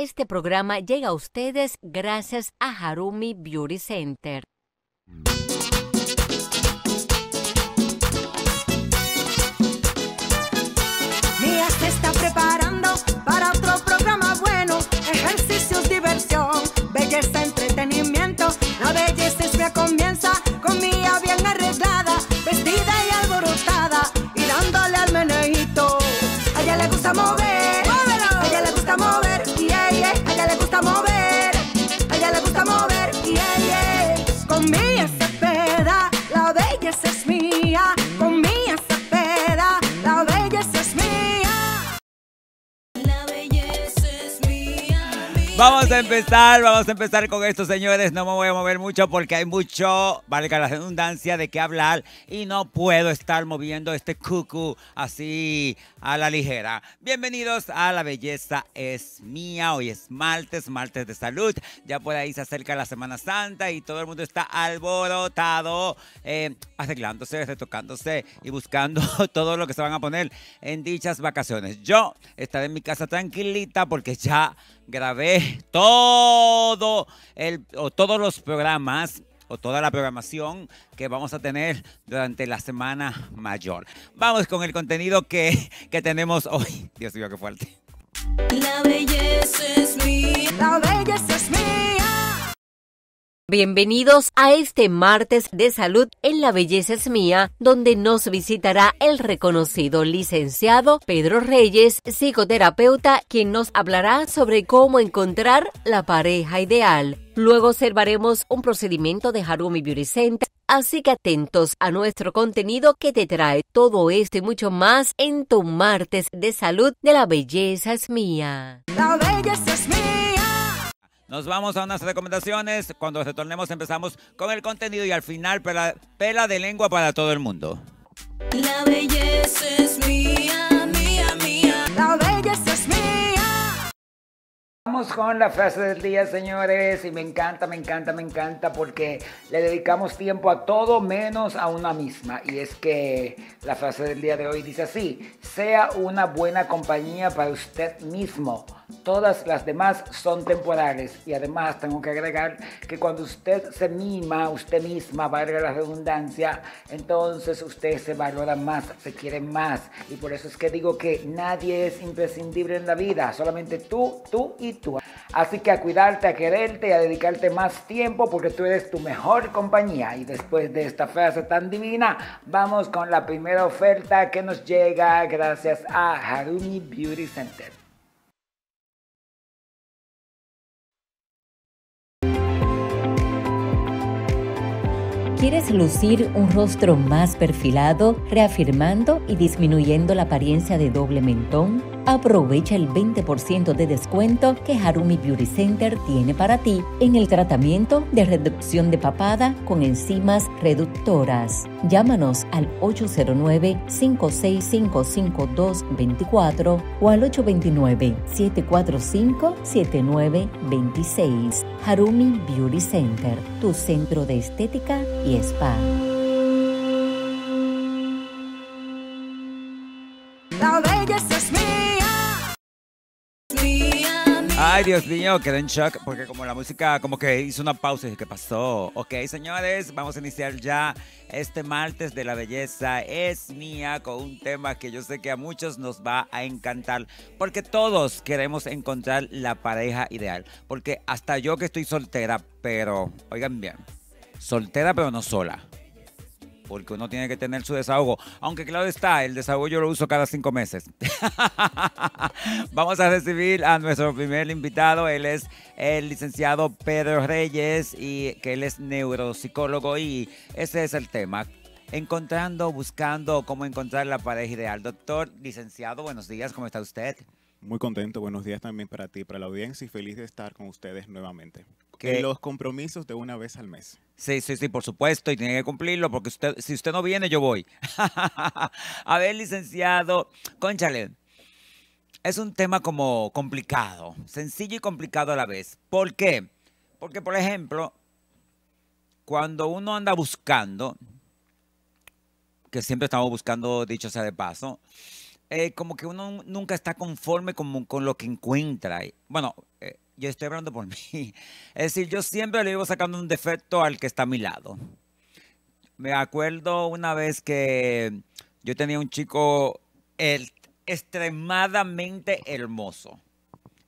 Este programa llega a ustedes gracias a Harumi Beauty Center. Mía se está preparando para otro programa bueno. Ejercicios, diversión, belleza, entretenimiento. La belleza es que comienza con Mía bien arreglada, vestida y alborotada y dándole al menejito. A ella le gusta Vamos a empezar, vamos a empezar con esto, señores. No me voy a mover mucho porque hay mucho, valga la redundancia, de qué hablar y no puedo estar moviendo este cucu así a la ligera. Bienvenidos a La Belleza es Mía. Hoy es martes, martes de salud. Ya por ahí se acerca la Semana Santa y todo el mundo está alborotado, eh, arreglándose, retocándose y buscando todo lo que se van a poner en dichas vacaciones. Yo estaré en mi casa tranquilita porque ya grabé todo el, o todos los programas o toda la programación que vamos a tener durante la semana mayor. Vamos con el contenido que, tenemos hoy. Dios mío, qué fuerte. La belleza es La belleza es Bienvenidos a este martes de salud en La Belleza es Mía, donde nos visitará el reconocido licenciado Pedro Reyes, psicoterapeuta, quien nos hablará sobre cómo encontrar la pareja ideal. Luego observaremos un procedimiento de Harumi Beauty así que atentos a nuestro contenido que te trae todo esto y mucho más en tu martes de salud de La Belleza es Mía. La Belleza es Mía. Nos vamos a unas recomendaciones. Cuando retornemos empezamos con el contenido y al final pela, de lengua para todo el mundo. La belleza es mía, mía, mía. La belleza es mía. Vamos con la frase del día, señores. Y me encanta, me encanta, me encanta porque le dedicamos tiempo a todo menos a una misma. Y es que la frase del día de hoy dice así. Sea una buena compañía para usted mismo Todas las demás son temporales y además tengo que agregar que cuando usted se mima, usted misma, valga la redundancia, entonces usted se valora más, se quiere más. Y por eso es que digo que nadie es imprescindible en la vida, solamente tú, tú y tú. Así que a cuidarte, a quererte y a dedicarte más tiempo porque tú eres tu mejor compañía. Y después de esta frase tan divina, vamos con la primera oferta que nos llega gracias a Harumi Beauty Center. ¿Quieres lucir un rostro más perfilado, reafirmando y disminuyendo la apariencia de doble mentón? aprovecha el 20% de descuento que Harumi Beauty Center tiene para ti en el tratamiento de reducción de papada con enzimas reductoras. Llámanos al 809-5655224 o al 829-745-7926. Harumi Beauty Center, tu centro de estética y spa. La belleza es mía. Ay, Dios mío, quedé en shock porque como la música como que hizo una pausa y dije, ¿qué pasó? Ok, señores, vamos a iniciar ya este martes de la belleza es mía con un tema que yo sé que a muchos nos va a encantar porque todos queremos encontrar la pareja ideal. Porque hasta yo que estoy soltera, pero, oigan bien, soltera pero no sola porque uno tiene que tener su desahogo. Aunque claro está, el desahogo yo lo uso cada cinco meses. Vamos a recibir a nuestro primer invitado, él es el licenciado Pedro Reyes, y que él es neuropsicólogo y ese es el tema. Encontrando, buscando cómo encontrar la pareja ideal. Doctor, licenciado, buenos días, ¿cómo está usted? Muy contento, buenos días también para ti, para la audiencia y feliz de estar con ustedes nuevamente. Que los compromisos de una vez al mes. Sí, sí, sí, por supuesto, y tiene que cumplirlo, porque usted, si usted no viene, yo voy. a ver, licenciado, conchale, es un tema como complicado, sencillo y complicado a la vez. ¿Por qué? Porque, por ejemplo, cuando uno anda buscando, que siempre estamos buscando, dicho sea de paso, eh, como que uno nunca está conforme con, con lo que encuentra. Bueno, eh, yo estoy hablando por mí. Es decir, yo siempre le iba sacando un defecto al que está a mi lado. Me acuerdo una vez que yo tenía un chico extremadamente hermoso.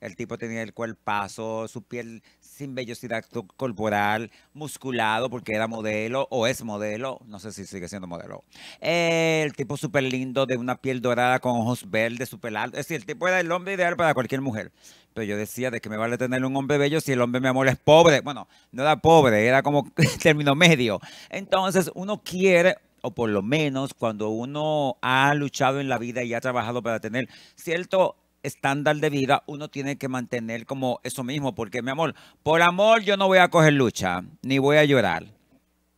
El tipo tenía el cuerpazo, su piel sin vellosidad corporal, musculado porque era modelo o es modelo, no sé si sigue siendo modelo. el tipo súper lindo, de una piel dorada con ojos verdes, súper alto. Es decir, el tipo era el hombre ideal para cualquier mujer. Pero yo decía, ¿de que me vale tener un hombre bello si el hombre, mi amor, es pobre? Bueno, no era pobre, era como término medio. Entonces, uno quiere o por lo menos cuando uno ha luchado en la vida y ha trabajado para tener cierto estándar de vida uno tiene que mantener como eso mismo, porque mi amor, por amor yo no voy a coger lucha, ni voy a llorar,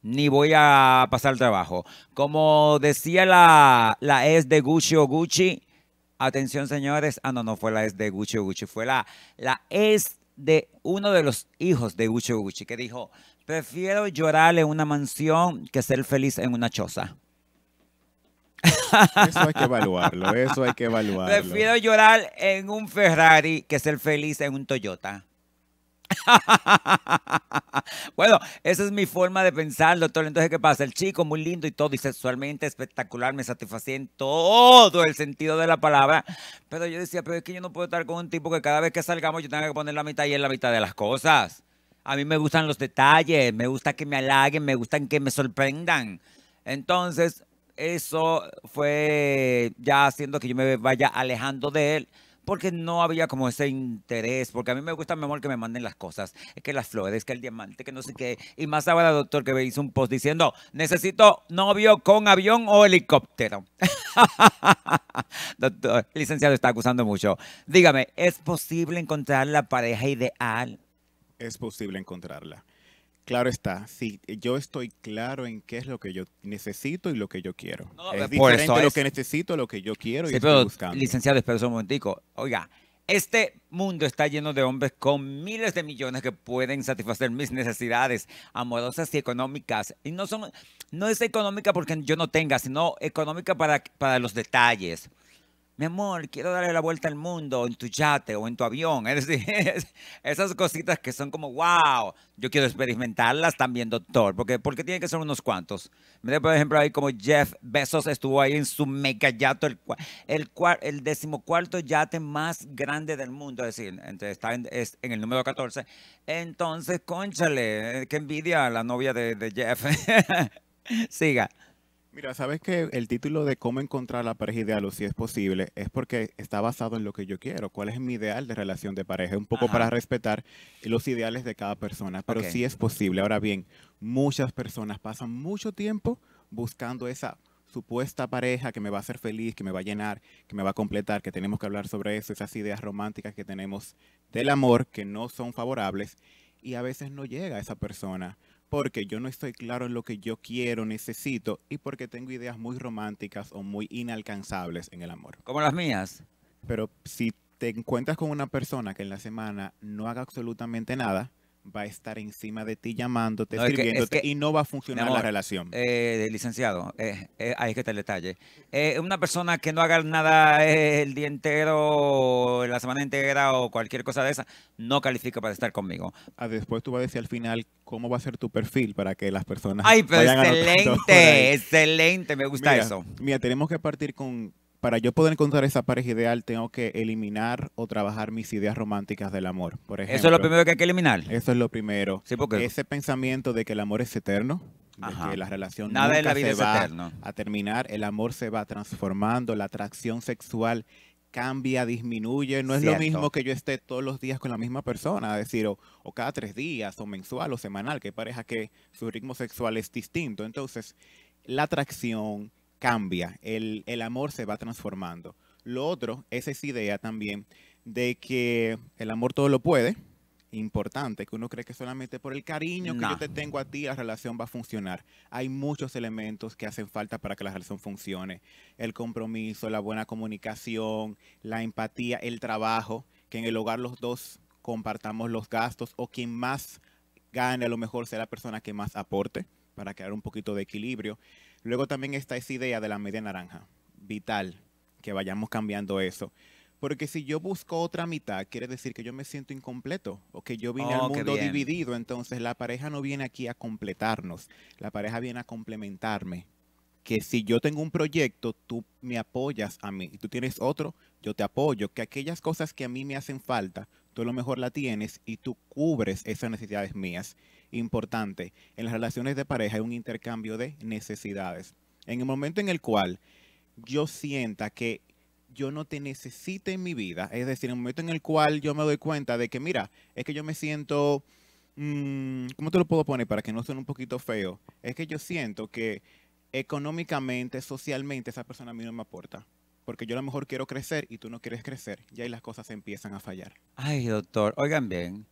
ni voy a pasar trabajo. Como decía la, la ex de Gucci Gucci, atención señores, ah no, no fue la es de Gucci Gucci, fue la, la ex de uno de los hijos de Gucci Gucci que dijo, prefiero llorar en una mansión que ser feliz en una choza. Eso hay que evaluarlo, eso hay que evaluarlo. Prefiero llorar en un Ferrari que ser feliz en un Toyota. bueno, esa es mi forma de pensar, doctor. Entonces, ¿qué pasa? El chico muy lindo y todo, y sexualmente espectacular, me satisfacía en todo el sentido de la palabra. Pero yo decía, pero es que yo no puedo estar con un tipo que cada vez que salgamos yo tenga que poner la mitad y en la mitad de las cosas. A mí me gustan los detalles, me gusta que me halaguen, me gustan que me sorprendan. Entonces, eso fue ya haciendo que yo me vaya alejando de él porque no había como ese interés, porque a mí me gusta, mejor que me manden las cosas, que las flores, que el diamante, que no sé qué. Y más ahora, doctor, que me hizo un post diciendo, necesito novio con avión o helicóptero. doctor, licenciado, está acusando mucho. Dígame, ¿es posible encontrar la pareja ideal? Es posible encontrarla. Claro está, sí, eh, yo estoy claro en qué es lo que yo necesito y lo que yo quiero. es por eso lo que necesito, lo que yo quiero y estoy buscando. Licenciado, espera un momentico. Oiga, este mundo está lleno de hombres con miles de millones que pueden satisfacer mis necesidades amorosas y económicas. Y no son, no es económica porque yo no tenga, sino económica para, para los detalles mi amor, quiero darle la vuelta al mundo en tu yate o en tu avión. Es decir, esas cositas que son como, wow, yo quiero experimentarlas también, doctor, porque, porque tiene que ser unos cuantos. Mira, por ejemplo, ahí como Jeff Bezos estuvo ahí en su mega yate, el, el, el decimocuarto yate más grande del mundo, es decir, está en, el número 14. Entonces, conchale, eh, qué envidia la novia de Jeff. Siga. Mira, sabes que el título de cómo encontrar la pareja ideal o si es posible es porque está basado en lo que yo quiero, cuál es mi ideal de relación de pareja, un poco para respetar los ideales de cada persona, pero si es posible. Ahora bien, muchas personas pasan mucho tiempo buscando esa supuesta pareja que me va a hacer feliz, que me va a llenar, que me va a completar, que tenemos que hablar sobre eso, esas ideas románticas que tenemos del amor que no son favorables y a veces no llega esa persona porque yo no estoy claro en lo que yo quiero, necesito y porque tengo ideas muy románticas o muy inalcanzables en el amor. Como las mías. Pero si te encuentras con una persona que en la semana no haga absolutamente nada, va a estar encima de ti llamándote, escribiéndote y no va a funcionar la relación. Eh, licenciado, eh, eh, ahí es que está el detalle. Eh, una persona que no haga nada el día entero, la semana entera o cualquier cosa de esa, no califica para estar conmigo. Ah, después tú vas a decir al final cómo va a ser tu perfil para que las personas. ¡Ay, pero excelente! ¡Excelente! Me gusta eso. Mira, tenemos que partir con, para yo poder encontrar esa pareja ideal, tengo que eliminar o trabajar mis ideas románticas del amor. Por eso es lo primero que hay que eliminar. Eso es lo primero. Sí, porque ese pensamiento de que el amor es eterno, de que la relación Nada nunca se va a terminar, el amor se va transformando, la atracción sexual cambia, disminuye, no es lo mismo que yo esté todos los días con la misma persona, decir, o, cada tres días, o mensual, o semanal, que pareja que su ritmo sexual es distinto. Entonces, la atracción, cambia, el, amor se va transformando. Lo otro es esa idea también de que el amor todo lo puede, importante, que uno cree que solamente por el cariño que yo te tengo a ti la relación va a funcionar. Hay muchos elementos que hacen falta para que la relación funcione. El compromiso, la buena comunicación, la empatía, el trabajo, que en el hogar los dos compartamos los gastos o quien más gane a lo mejor sea la persona que más aporte para crear un poquito de equilibrio. Luego también está esa idea de la media naranja, vital, que vayamos cambiando eso. Porque si yo busco otra mitad, quiere decir que yo me siento incompleto o que yo vine al oh, mundo dividido. Entonces la pareja no viene aquí a completarnos, la pareja viene a complementarme. Que si yo tengo un proyecto, tú me apoyas a mí y tú tienes otro, yo te apoyo. Que aquellas cosas que a mí me hacen falta, tú a lo mejor la tienes y tú cubres esas necesidades mías importante. En las relaciones de pareja hay un intercambio de necesidades. En el momento en el cual yo sienta que yo no te necesite en mi vida, es decir, en el momento en el cual yo me doy cuenta de que, mira, es que yo me siento, mmm, ¿cómo te lo puedo poner para que no suene un poquito feo? Es que yo siento que económicamente, socialmente, esa persona a mí no me aporta porque yo a lo mejor quiero crecer y tú no quieres crecer, y ahí las cosas empiezan a fallar. Ay, doctor, oigan bien,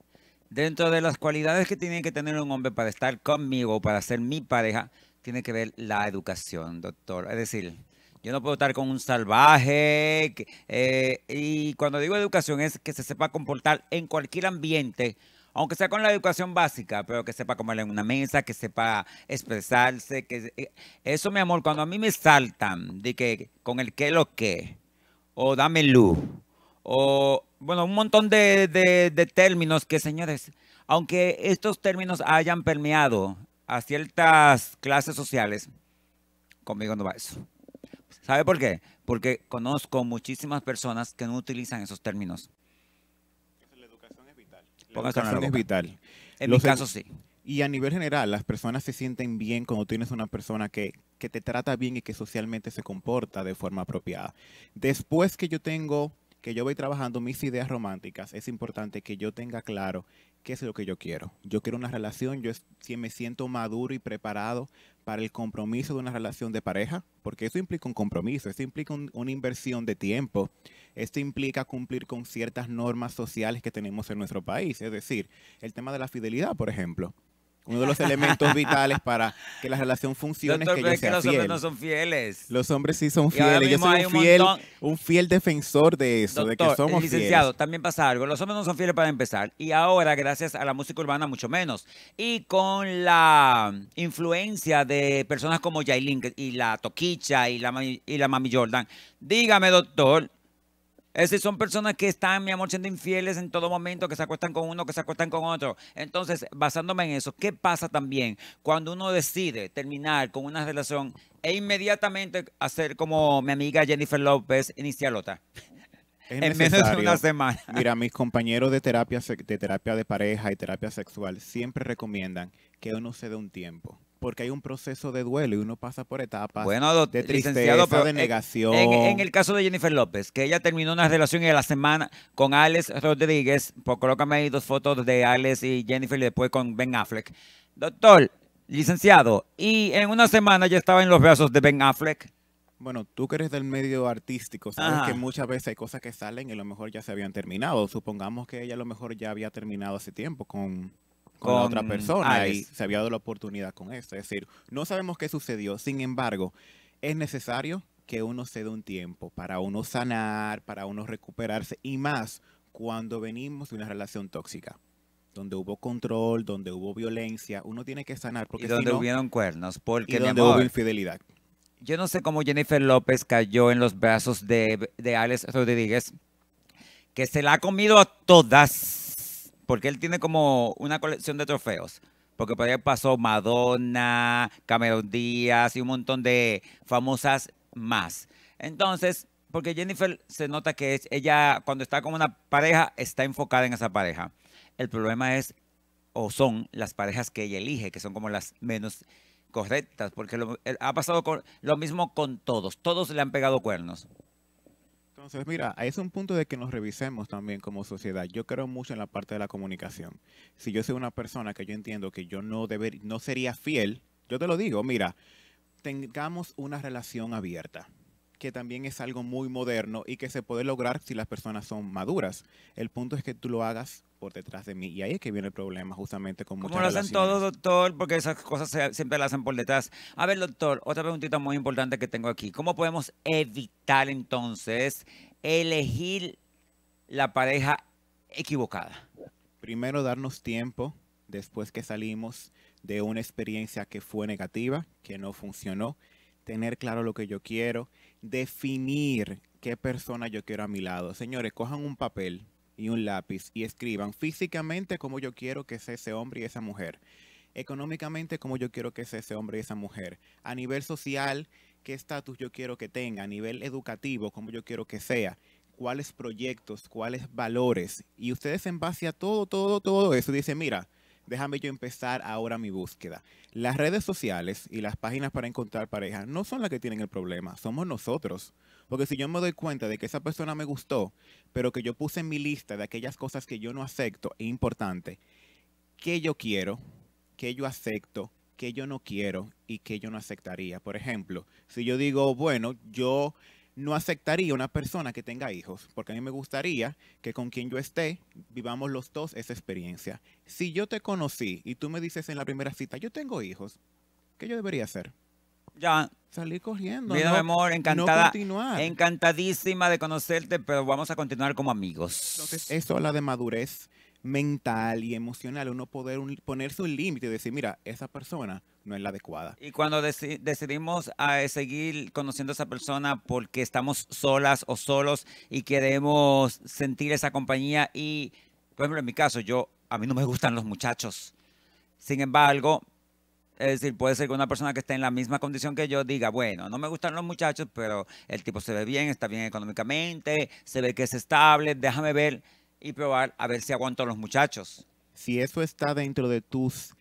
Dentro de las cualidades que tiene que tener un hombre para estar conmigo, para ser mi pareja, tiene que ver la educación, doctor. Es decir, yo no puedo estar con un salvaje. Eh, y cuando digo educación es que se sepa comportar en cualquier ambiente, aunque sea con la educación básica, pero que sepa comer en una mesa, que sepa expresarse. Eh, eso, mi amor, cuando a mí me saltan de que con el qué lo que, o dame luz, o bueno, un montón de, términos que, señores, aunque estos términos hayan permeado a ciertas clases sociales, conmigo no va eso. ¿Sabe por qué? Porque conozco muchísimas personas que no utilizan esos términos. La educación es vital. La educación es vital. En Los mi caso, sí. Y a nivel general, las personas se sienten bien cuando tienes una persona que, que te trata bien y que socialmente se comporta de forma apropiada. Después que yo tengo que yo voy trabajando mis ideas románticas, es importante que yo tenga claro qué es lo que yo quiero. Yo quiero una relación, yo si me siento maduro y preparado para el compromiso de una relación de pareja, porque eso implica un compromiso, eso implica una inversión de tiempo, esto implica cumplir con ciertas normas sociales que tenemos en nuestro país, es decir, el tema de la fidelidad, por ejemplo uno de los elementos vitales para que la relación funcione es que yo es que los hombres no son fieles. Los hombres sí son fieles. Yo soy un, fiel, defensor de eso, de que somos licenciado, también pasa algo. Los hombres no son fieles para empezar. Y ahora, gracias a la música urbana, mucho menos. Y con la influencia de personas como Jailin y la Toquicha y la, y la Mami Jordan. Dígame, doctor, es decir, son personas que están, mi amor, siendo infieles en todo momento, que se acuestan con uno, que se acuestan con otro. Entonces, basándome en eso, ¿qué pasa también cuando uno decide terminar con una relación e inmediatamente hacer como mi amiga Jennifer López, inicialota? en menos de una semana. Mira, mis compañeros de terapia, de terapia de pareja y terapia sexual siempre recomiendan que uno se dé un tiempo porque hay un proceso de duelo y uno pasa por etapas bueno, de tristeza, pero de negación. En, el caso de Jennifer López, que ella terminó una relación en la semana con Alex Rodríguez, pues colócame ahí dos fotos de Alex y Jennifer y después con Ben Affleck. Doctor, licenciado, y en una semana ya estaba en los brazos de Ben Affleck. Bueno, tú que eres del medio artístico, sabes que muchas veces hay cosas que salen y a lo mejor ya se habían terminado. Supongamos que ella a lo mejor ya había terminado hace tiempo con con, otra persona y se había dado la oportunidad con esto. Es decir, no sabemos qué sucedió, sin embargo, es necesario que uno se dé un tiempo para uno sanar, para uno recuperarse y más cuando venimos de una relación tóxica donde hubo control, donde hubo violencia, uno tiene que sanar. Porque y donde hubieron cuernos, porque donde hubo infidelidad. Yo no sé cómo Jennifer López cayó en los brazos de, de Alex Rodríguez, que se la ha comido a todas porque él tiene como una colección de trofeos. Porque por ahí pasó Madonna, Cameron Díaz y un montón de famosas más. Entonces, porque Jennifer se nota que es, ella cuando está con una pareja está enfocada en esa pareja. El problema es o son las parejas que ella elige, que son como las menos correctas, porque eh, ha pasado lo mismo con todos, todos le han pegado cuernos. Entonces, mira, es un punto de que nos revisemos también como sociedad. Yo creo mucho en la parte de la comunicación. Si yo soy una persona que yo entiendo que yo no, deber, no sería fiel, yo te lo digo, mira, tengamos una relación abierta que también es algo muy moderno y que se puede lograr si las personas son maduras. El punto es que tú lo hagas por detrás de mí. Y ahí es que viene el problema justamente con muchas Como lo hacen todos, doctor, porque esas cosas siempre las hacen por detrás. A ver, doctor, otra preguntita muy importante que tengo aquí. ¿Cómo podemos evitar entonces elegir la pareja equivocada? Primero, darnos tiempo después que salimos de una experiencia que fue negativa, que no funcionó, tener claro lo que yo quiero, definir qué persona yo quiero a mi lado. Señores, cojan un papel y un lápiz y escriban físicamente cómo yo quiero que sea ese hombre y esa mujer, económicamente cómo yo quiero que sea ese hombre y esa mujer, a nivel social, qué estatus yo quiero que tenga, a nivel educativo, cómo yo quiero que sea cuáles proyectos, cuáles valores. Y ustedes en base a todo, todo, todo eso dicen, mira, déjame yo empezar ahora mi búsqueda. Las redes sociales y las páginas para encontrar pareja no son las que tienen el problema, somos nosotros. Porque si yo me doy cuenta de que esa persona me gustó, pero que yo puse en mi lista de aquellas cosas que yo no acepto es importante, que yo quiero, que yo acepto, que yo no quiero y que yo no aceptaría. Por ejemplo, si yo digo, bueno, yo no aceptaría una persona que tenga hijos, porque a mí me gustaría que con quien yo esté vivamos los dos esa experiencia. Si yo te conocí y tú me dices en la primera cita, yo tengo hijos, ¿qué yo debería hacer? Ya. Salir corriendo. Mira, mi amor, encantada. encantadísima de conocerte, pero vamos a continuar como amigos. Entonces, eso habla de madurez mental y emocional, uno poder ponerse un límite y decir, mira, esa persona no es la adecuada. Y cuando decidimos seguir conociendo a esa persona porque estamos solas o solos y queremos sentir esa compañía y, por ejemplo, en mi caso, yo, a mí no me gustan los muchachos. Sin embargo, es decir, puede ser que una persona que esté en la misma condición que yo diga, bueno, no me gustan los muchachos, pero el tipo se ve bien, está bien económicamente, se ve que es estable, déjame ver y probar a ver si aguanto a los muchachos. Si eso está dentro de tus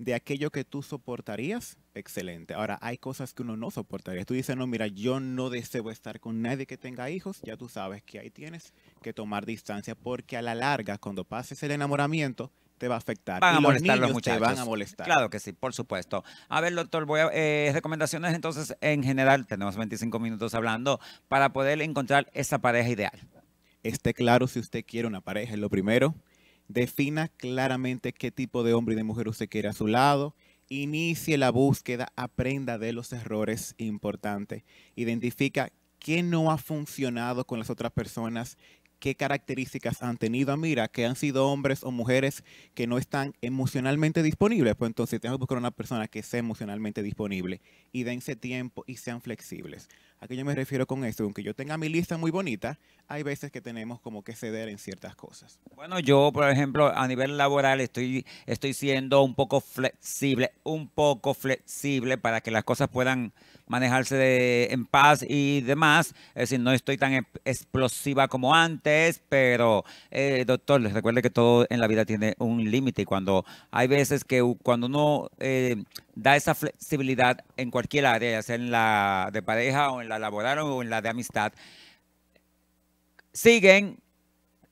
de aquello que tú soportarías, excelente. Ahora, hay cosas que uno no soportaría. Tú dices, no, mira, yo no deseo estar con nadie que tenga hijos, ya tú sabes que ahí tienes que tomar distancia porque a la larga, cuando pases el enamoramiento, te va a afectar. Van y los molestar niños Te van a molestar. Claro que sí, por supuesto. A ver, doctor, voy a, eh, recomendaciones entonces en general, tenemos 25 minutos hablando, para poder encontrar esa pareja ideal. Esté claro si usted quiere una pareja, es lo primero defina claramente qué tipo de hombre y de mujer usted quiere a su lado, inicie la búsqueda, aprenda de los errores importantes, identifica qué no ha funcionado con las otras personas, qué características han tenido. Ah, mira, que han sido hombres o mujeres que no están emocionalmente disponibles. Pues entonces tengo que buscar una persona que sea emocionalmente disponible y dense tiempo y sean flexibles. ¿A qué yo me refiero con esto? Aunque yo tenga mi lista muy bonita, hay veces que tenemos como que ceder en ciertas cosas. Bueno, yo, por ejemplo, a nivel laboral estoy, estoy siendo un poco flexible, un poco flexible para que las cosas puedan manejarse en paz y demás. Es decir, no estoy tan explosiva como antes, pero, eh, doctor, les recuerde que todo en la vida tiene un límite y cuando hay veces que cuando uno... Eh, da esa flexibilidad en cualquier área, ya sea en la de pareja o en la laboral o en la de amistad. Siguen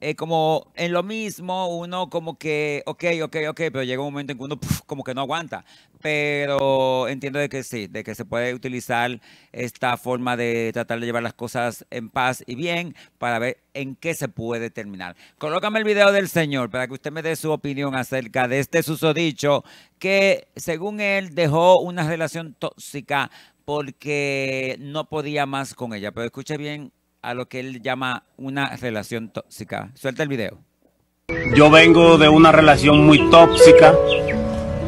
eh, como en lo mismo, uno como que, ok, ok, ok, pero llega un momento en que uno como que no aguanta. Pero entiendo de que sí, de que se puede utilizar esta forma de tratar de llevar las cosas en paz y bien para ver en qué se puede terminar. Colócame el video del señor para que usted me dé su opinión acerca de este susodicho que, según él, dejó una relación tóxica porque no podía más con ella. Pero escuche bien a lo que él llama una relación tóxica. Suelta el video. Yo vengo de una relación muy tóxica,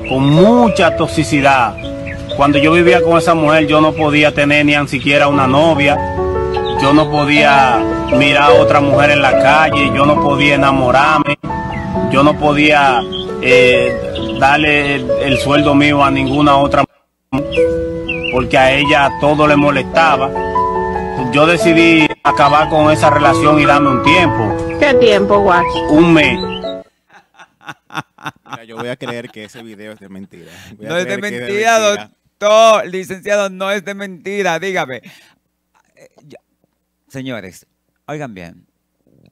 con mucha toxicidad. Cuando yo vivía con esa mujer yo no podía tener ni siquiera una novia, yo no podía mirar a otra mujer en la calle, yo no podía enamorarme, yo no podía eh, darle el, el sueldo mío a ninguna otra mujer, porque a ella todo le molestaba. Yo decidí acabar con esa relación y darme un tiempo. ¿Qué tiempo, guachi? Un mes. yo voy a creer que ese video es de mentira. no es de mentira, doctor. Licenciado, no es de mentira. Dígame. Eh, Señores, oigan bien.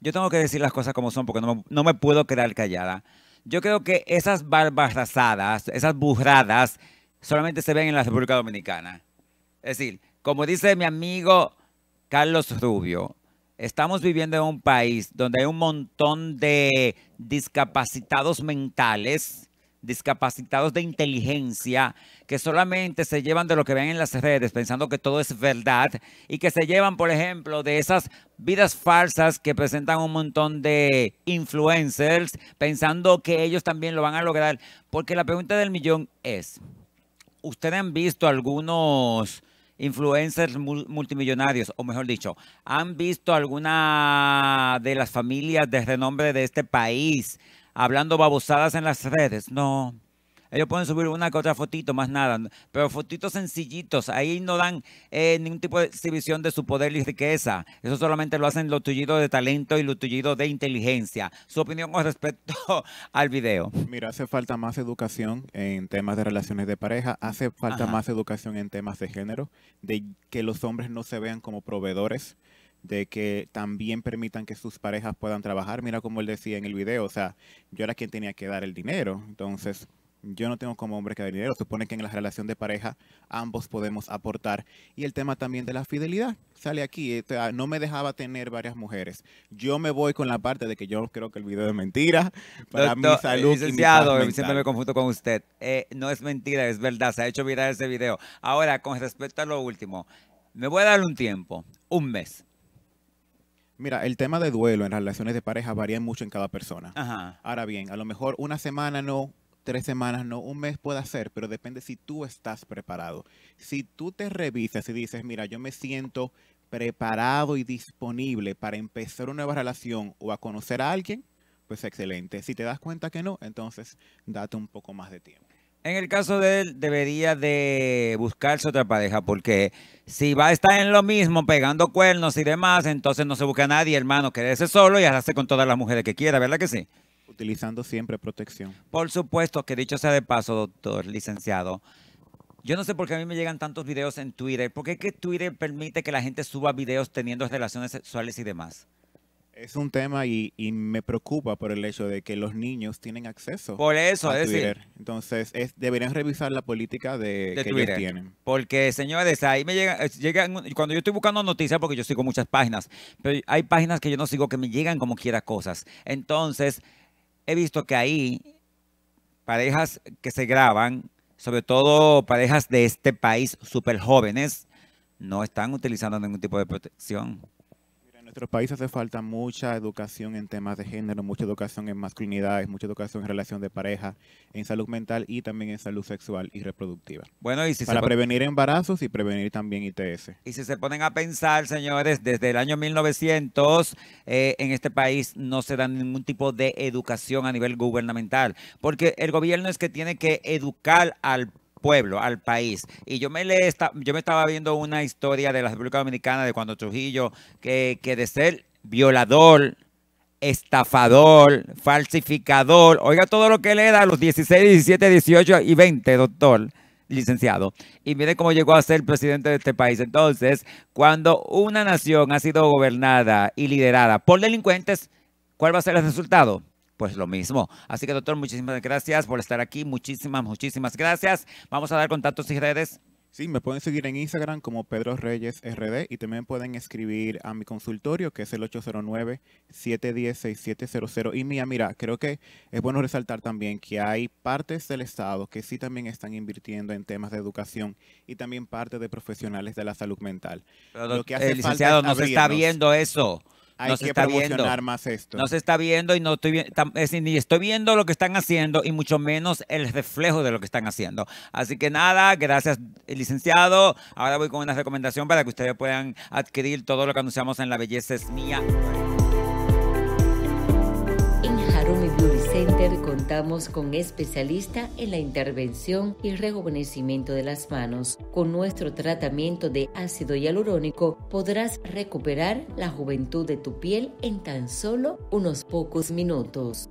Yo tengo que decir las cosas como son porque no me, no me puedo quedar callada. Yo creo que esas barbas rasadas, esas burradas, solamente se ven en la República Dominicana. Es decir, como dice mi amigo Carlos Rubio, estamos viviendo en un país donde hay un montón de discapacitados mentales, discapacitados de inteligencia, que solamente se llevan de lo que ven en las redes pensando que todo es verdad y que se llevan, por ejemplo, de esas vidas falsas que presentan un montón de influencers pensando que ellos también lo van a lograr. Porque la pregunta del millón es, ¿ustedes han visto algunos influencers multimillonarios, o mejor dicho, han visto alguna de las familias de renombre de este país hablando babosadas en las redes. No. Ellos pueden subir una que otra fotito, más nada. Pero fotitos sencillitos. Ahí no dan eh, ningún tipo de exhibición de su poder y riqueza. Eso solamente lo hacen los tullidos de talento y los tullidos de inteligencia. Su opinión con respecto al video. Mira, hace falta más educación en temas de relaciones de pareja. Hace falta más educación en temas de género. De que los hombres no se vean como proveedores de que también permitan que sus parejas puedan trabajar. Mira como él decía en el video, o sea, yo era quien tenía que dar el dinero. Entonces, yo no tengo como hombre que dar dinero. Supone que en la relación de pareja ambos podemos aportar. Y el tema también de la fidelidad sale aquí. Eh, ah, no me dejaba tener varias mujeres. Yo me voy con la parte de que yo creo que el video es mentira para mi salud. Licenciado, siempre me confundo con usted. Eh, no es mentira, es verdad. Se ha hecho mirar ese video. Ahora, con respecto a lo último, me voy a dar un tiempo, un mes. Mira, el tema de duelo en relaciones de pareja varía mucho en cada persona. Ahora bien, a lo mejor una semana no, tres semanas, no, un mes puede hacer, pero depende si tú estás preparado. Si tú te revisas y dices, mira, yo me siento preparado y disponible para empezar una nueva relación o a conocer a alguien, pues excelente. Si te das cuenta que no, entonces date un poco más de tiempo. En el caso de él, debería de buscarse otra pareja, porque si va a estar en lo mismo, pegando cuernos y demás, entonces no se busca a nadie, hermano, quédese solo y hazte con todas las mujeres que quiera, ¿verdad que sí? utilizando siempre protección. Por supuesto que dicho sea de paso, doctor, licenciado. Yo no sé por qué a mí me llegan tantos videos en Twitter. ¿Por qué es que Twitter permite que la gente suba videos teniendo relaciones sexuales y demás? Es un tema y, me preocupa por el hecho de que los niños tienen acceso por eso, es Decir, Entonces, deberían revisar la política de, que tienen. Porque, señores, ahí me llegan, llegan, cuando yo estoy buscando noticias, porque yo sigo muchas páginas, pero hay páginas que yo no sigo que me llegan como quiera cosas. Entonces, he visto que ahí parejas que se graban, sobre todo parejas de este país súper jóvenes, no están utilizando ningún tipo de protección. En nuestro país hace falta mucha educación en temas de género, mucha educación en masculinidades, mucha educación en relación de pareja, en salud mental y también en salud sexual y reproductiva. Bueno, y si Para prevenir embarazos y prevenir también ITS. Y si se ponen a pensar, señores, desde el año 1900 eh, en este país no se da ningún tipo de educación a nivel gubernamental, porque el gobierno es que tiene que educar al pueblo, al país. Y yo me, le yo me estaba viendo una historia de la República Dominicana de cuando Trujillo, que, que de ser violador, estafador, falsificador, oiga todo lo que le da a los 16, 17, 18 y 20, doctor licenciado. Y mire cómo llegó a ser presidente de este país. Entonces, cuando una nación ha sido gobernada y liderada por delincuentes, ¿cuál va a ser el resultado? pues lo mismo. Así que, doctor, muchísimas gracias por estar aquí. Muchísimas, muchísimas gracias. Vamos a dar contactos y redes. Sí, me pueden seguir en Instagram como Pedro Reyes RD y también pueden escribir a mi consultorio que es el 809-710-6700. Y mira, mira, creo que es bueno resaltar también que hay partes del Estado que sí también están invirtiendo en temas de educación y también parte de profesionales de la salud mental. Pero, Lo que hace el licenciado falta no se está viendo eso no está viendo. más esto. No se está viendo y no estoy ni estoy viendo lo que están haciendo y mucho menos el reflejo de lo que están haciendo. Así que nada, gracias licenciado. Ahora voy con una recomendación para que ustedes puedan adquirir todo lo que anunciamos en La Belleza es Mía. contamos con especialista en la intervención y rejuvenecimiento de las manos. Con nuestro tratamiento de ácido hialurónico podrás recuperar la juventud de tu piel en tan solo unos pocos minutos.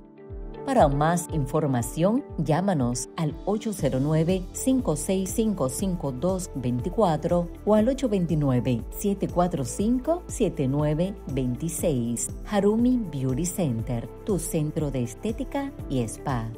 Para más información, llámanos al 809 5224 o al 829-745-7926. Harumi Beauty Center, tu centro de estética y spa.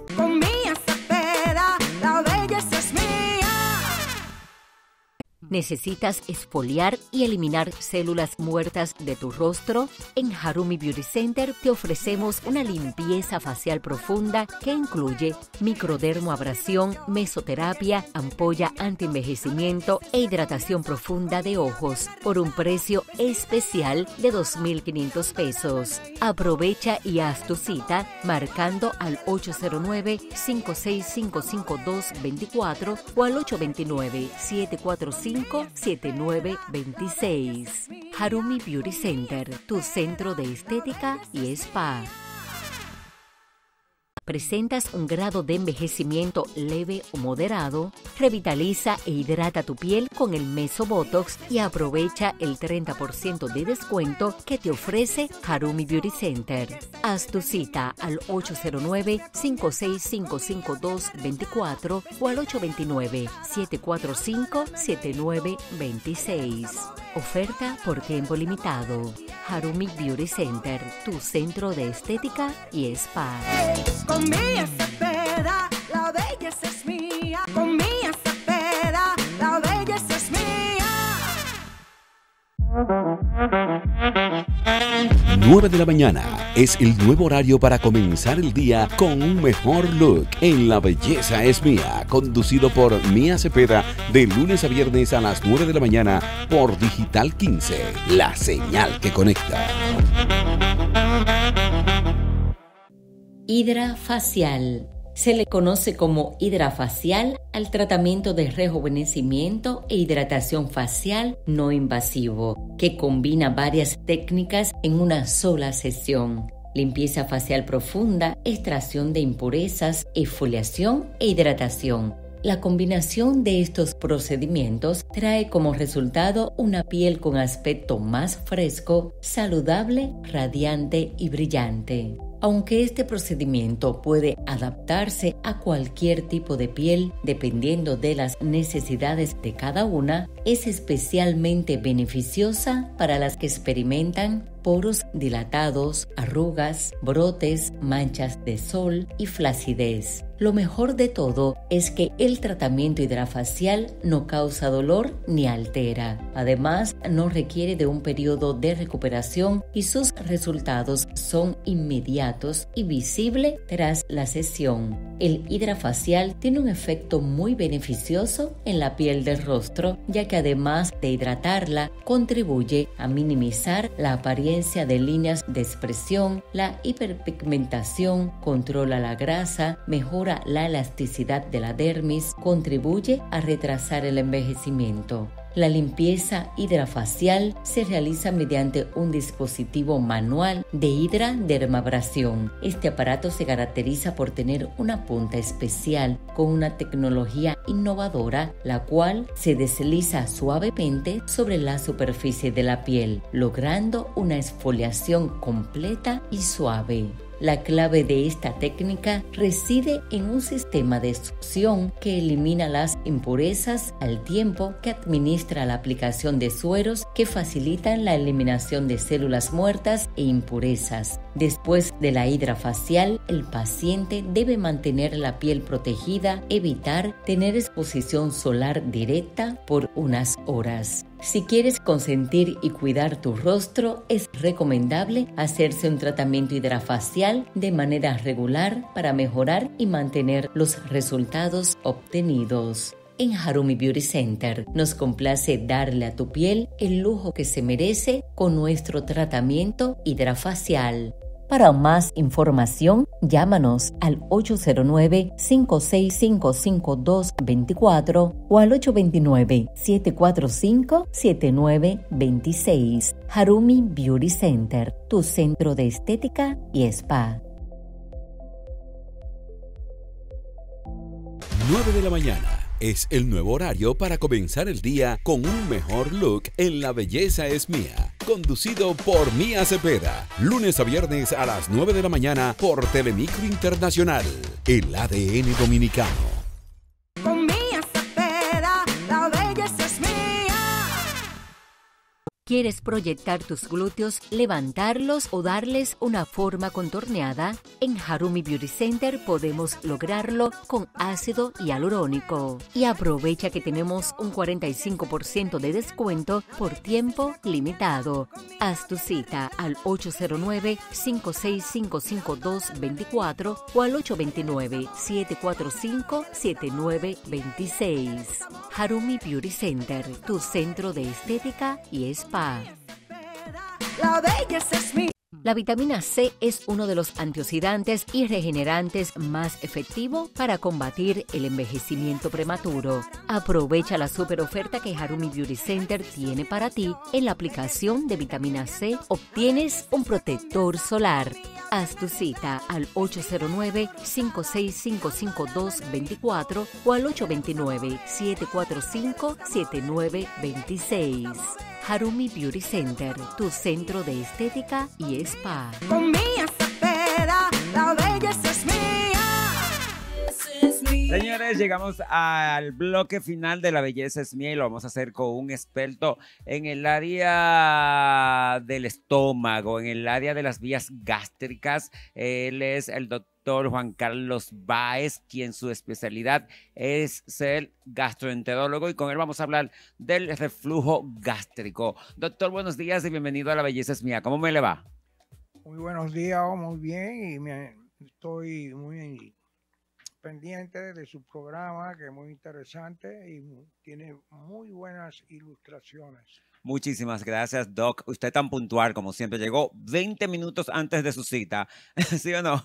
Necesitas esfoliar y eliminar células muertas de tu rostro. En Harumi Beauty Center te ofrecemos una limpieza facial profunda que incluye microdermoabrasión, mesoterapia, ampolla antienvejecimiento e hidratación profunda de ojos por un precio especial de 2.500 pesos. Aprovecha y haz tu cita marcando al 809-56552-24 o al 829-745. 575-7926 Harumi Beauty Center, tu centro de estética y spa presentas un grado de envejecimiento leve o moderado, revitaliza e hidrata tu piel con el Meso Botox y aprovecha el 30% de descuento que te ofrece Harumi Beauty Center. Haz tu cita al 809-5655224 o al 829-745-7926. Oferta por tiempo limitado. Harumi Beauty Center, tu centro de estética y spa la belleza es mía. la belleza es mía. 9 de la mañana es el nuevo horario para comenzar el día con un mejor look en La Belleza es Mía, conducido por Mía Cepeda de lunes a viernes a las 9 de la mañana por Digital 15, la señal que conecta. hidrafacial. Se le conoce como hidrafacial al tratamiento de rejuvenecimiento e hidratación facial no invasivo, que combina varias técnicas en una sola sesión. Limpieza facial profunda, extracción de impurezas, exfoliación e hidratación. La combinación de estos procedimientos trae como resultado una piel con aspecto más fresco, saludable, radiante y brillante aunque este procedimiento puede adaptarse a cualquier tipo de piel dependiendo de las necesidades de cada una, es especialmente beneficiosa para las que experimentan poros dilatados, arrugas, brotes, manchas de sol y flacidez. Lo mejor de todo es que el tratamiento hidrafacial no causa dolor ni altera. Además, no requiere de un periodo de recuperación y sus resultados son inmediatos y visibles tras la sesión. El hidrafacial tiene un efecto muy beneficioso en la piel del rostro, ya que además de hidratarla, contribuye a minimizar la apariencia de líneas de expresión, la hiperpigmentación, controla la grasa, mejora la elasticidad de la dermis contribuye a retrasar el envejecimiento. La limpieza hidrafacial se realiza mediante un dispositivo manual de hidradermabrasión. Este aparato se caracteriza por tener una punta especial con una tecnología innovadora, la cual se desliza suavemente sobre la superficie de la piel, logrando una exfoliación completa y suave. La clave de esta técnica reside en un sistema de succión que elimina las impurezas al tiempo que administra la aplicación de sueros que facilitan la eliminación de células muertas e impurezas. Después de la hidrafacial, el paciente debe mantener la piel protegida, evitar tener exposición solar directa por unas horas. Si quieres consentir y cuidar tu rostro, es recomendable hacerse un tratamiento hidrafacial de manera regular para mejorar y mantener los resultados obtenidos en Harumi Beauty Center. Nos complace darle a tu piel el lujo que se merece con nuestro tratamiento hidrafacial. Para más información, llámanos al 809 5224 o al 829-745-7926. Harumi Beauty Center, tu centro de estética y spa. 9 de la mañana es el nuevo horario para comenzar el día con un mejor look en La Belleza es Mía. Conducido por Mía Cepeda. Lunes a viernes a las 9 de la mañana por Telemicro Internacional. El ADN Dominicano. ¿Quieres proyectar tus glúteos, levantarlos o darles una forma contorneada? En Harumi Beauty Center podemos lograrlo con ácido hialurónico. Y aprovecha que tenemos un 45% de descuento por tiempo limitado. Haz tu cita al 809 5224 o al 829-745-7926. Harumi Beauty Center, tu centro de estética y espacio. La vitamina C es uno de los antioxidantes y regenerantes más efectivos para combatir el envejecimiento prematuro. Aprovecha la super oferta que Harumi Beauty Center tiene para ti. En la aplicación de vitamina C obtienes un protector solar. Haz tu cita al 809-5655224 o al 829-745-7926. Harumi Beauty Center, tu centro de estética y spa. Señores, llegamos al bloque final de La Belleza es Mía y lo vamos a hacer con un experto en el área del estómago, en el área de las vías gástricas. Él es el doctor Juan Carlos Báez, quien su especialidad es ser gastroenterólogo y con él vamos a hablar del reflujo gástrico. Doctor, buenos días y bienvenido a La Belleza es Mía. ¿Cómo me le va? Muy buenos días, muy bien y estoy muy pendiente de su programa, que es muy interesante y tiene muy buenas ilustraciones. Muchísimas gracias, Doc. Usted tan puntual como siempre. Llegó 20 minutos antes de su cita. ¿Sí o no?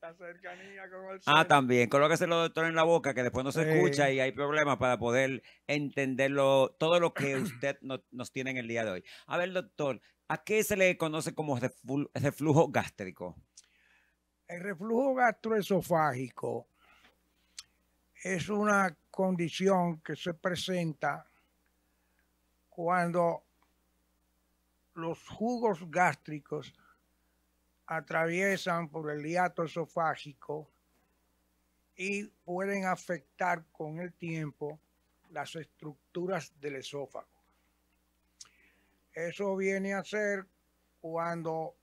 La cercanía con el Ah, también. lo doctor, en la boca, que después no se escucha y hay problemas para poder entenderlo, todo lo que usted nos tiene en el día de hoy. A ver, doctor, ¿a qué se le conoce como reflujo gástrico? El reflujo gastroesofágico es una condición que se presenta cuando los jugos gástricos atraviesan por el hiato esofágico y pueden afectar con el tiempo las estructuras del esófago. Eso viene a ser cuando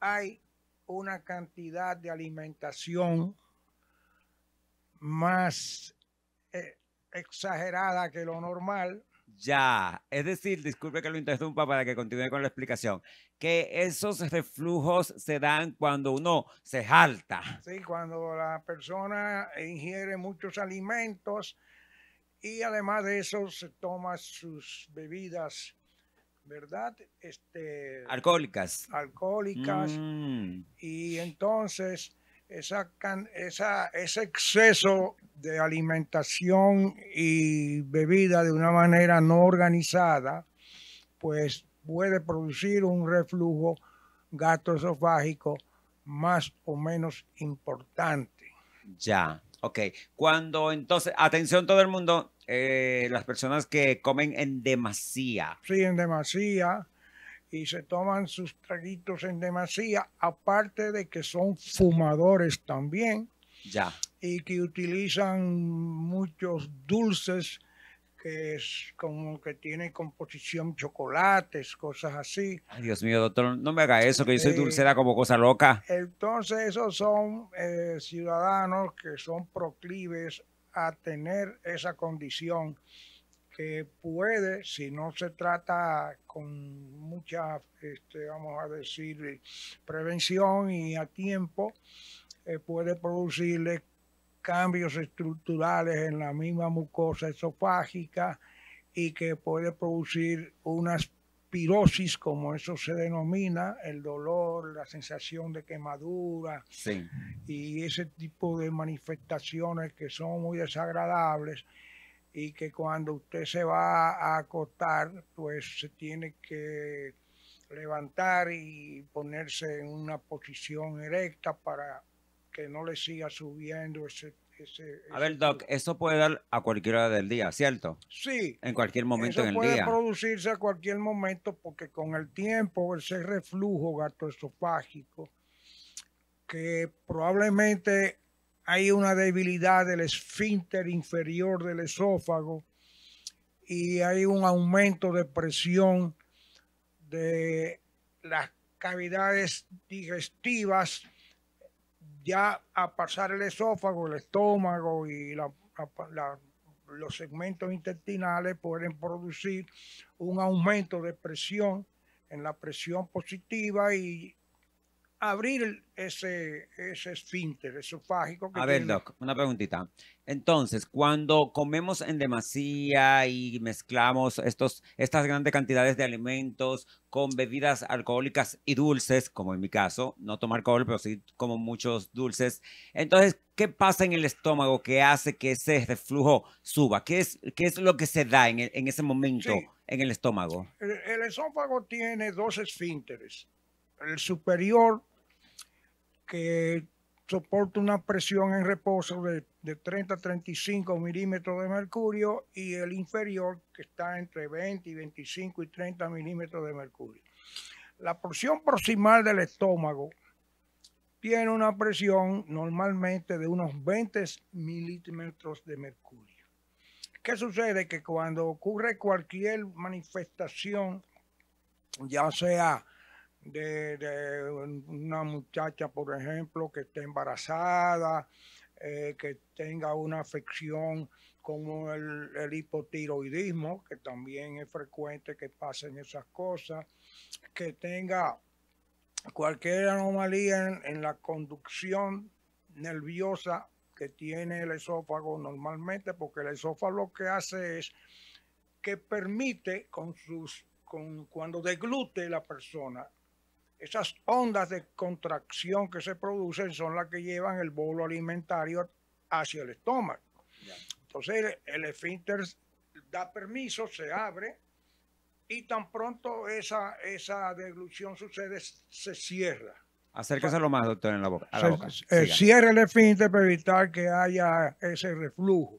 hay una cantidad de alimentación más eh, exagerada que lo normal. Ya, es decir, disculpe que lo interrumpa para que continúe con la explicación, que esos reflujos se dan cuando uno se jalta. Sí, cuando la persona ingiere muchos alimentos y además de eso se toma sus bebidas ¿verdad? Este, alcohólicas. Alcohólicas. Mm. Y entonces esa, esa, ese exceso de alimentación y bebida de una manera no organizada, pues puede producir un reflujo gastroesofágico más o menos importante. Ya, ok. Cuando entonces, atención todo el mundo, eh, las personas que comen en demasía. Sí, en demasía. Y se toman sus traguitos en demasía, aparte de que son fumadores también. Ya. Y que utilizan muchos dulces que es como que tiene composición chocolates, cosas así. Dios mío, doctor, no me haga eso, que yo soy dulcera como cosa loca. Entonces, esos son eh, ciudadanos que son proclives a tener esa condición que puede, si no se trata con mucha, este, vamos a decir, prevención y a tiempo, eh, puede producirle cambios estructurales en la misma mucosa esofágica y que puede producir unas pirosis, como eso se denomina, el dolor, la sensación de quemadura y ese tipo de manifestaciones que son muy desagradables y que cuando usted se va a acostar, pues se tiene que levantar y ponerse en una posición erecta para que no le siga subiendo ese a ver, Doc, eso puede dar a cualquier hora del día, ¿cierto? Sí. En cualquier momento del día. Puede producirse a cualquier momento porque con el tiempo ese reflujo gastroesofágico, que probablemente hay una debilidad del esfínter inferior del esófago y hay un aumento de presión de las cavidades digestivas ya a pasar el esófago, el estómago y los segmentos intestinales pueden producir un aumento de presión en la presión positiva y abrir ese, ese esfínter esofágico. Que a ver, Doc, una preguntita. Entonces, cuando comemos en demasía y mezclamos estos, estas grandes cantidades de alimentos con bebidas alcohólicas y dulces, como en mi caso, no tomar alcohol, pero sí como muchos dulces, entonces, ¿qué pasa en el estómago que hace que ese reflujo suba? ¿Qué es, qué es lo que se da en, ese momento en el estómago? el esófago tiene dos esfínteres el superior que soporta una presión en reposo de, 30 a 35 milímetros de mercurio y el inferior que está entre 20 y 25 y 30 milímetros de mercurio. La porción proximal del estómago tiene una presión normalmente de unos 20 milímetros de mercurio. ¿Qué sucede? Que cuando ocurre cualquier manifestación, ya sea de, una muchacha, por ejemplo, que esté embarazada, eh, que tenga una afección como el, hipotiroidismo, que también es frecuente que pasen esas cosas, que tenga cualquier anomalía en, en la conducción nerviosa que tiene el esófago normalmente, porque el esófago lo que hace es que permite con sus, con, cuando deglute la persona, esas ondas de contracción que se producen son las que llevan el bolo alimentario hacia el estómago. Entonces el, esfínter da permiso, se abre y tan pronto esa, esa deglución sucede, se cierra. lo más, doctor, en la boca. cierra el esfínter para evitar que haya ese reflujo.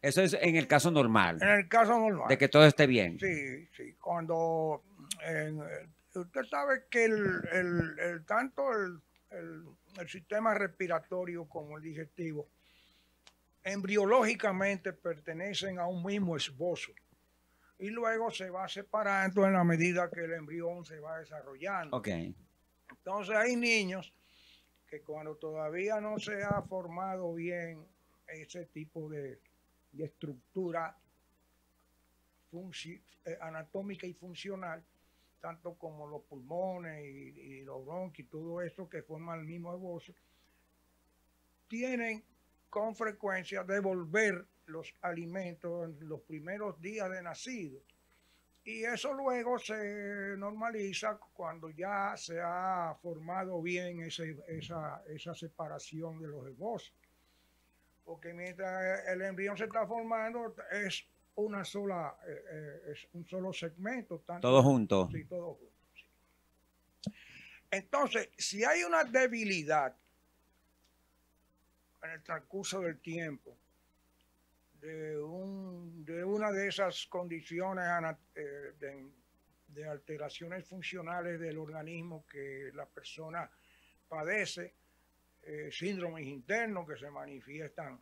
Eso es en el caso normal. En el caso normal. De que todo esté bien. Sí, sí. Cuando en, eh, Usted sabe que el, tanto el, sistema respiratorio como el digestivo embriológicamente pertenecen a un mismo esbozo y luego se va separando en la medida que el embrión se va desarrollando. Entonces hay niños que cuando todavía no se ha formado bien ese tipo de estructura eh, anatómica y funcional, tanto como los pulmones y, los bronquios y todo eso que forma el mismo esbozo, tienen con frecuencia devolver los alimentos en los primeros días de nacido. Y eso luego se normaliza cuando ya se ha formado bien esa, esa separación de los esbozos. Porque mientras el embrión se está formando, es una sola, eh, eh, un solo segmento. Tanto, todo junto. Sí, todo junto. Entonces, si hay una debilidad en el transcurso del tiempo de, un, de una de esas condiciones eh, de, alteraciones funcionales del organismo que la persona padece, síndromes internos que se manifiestan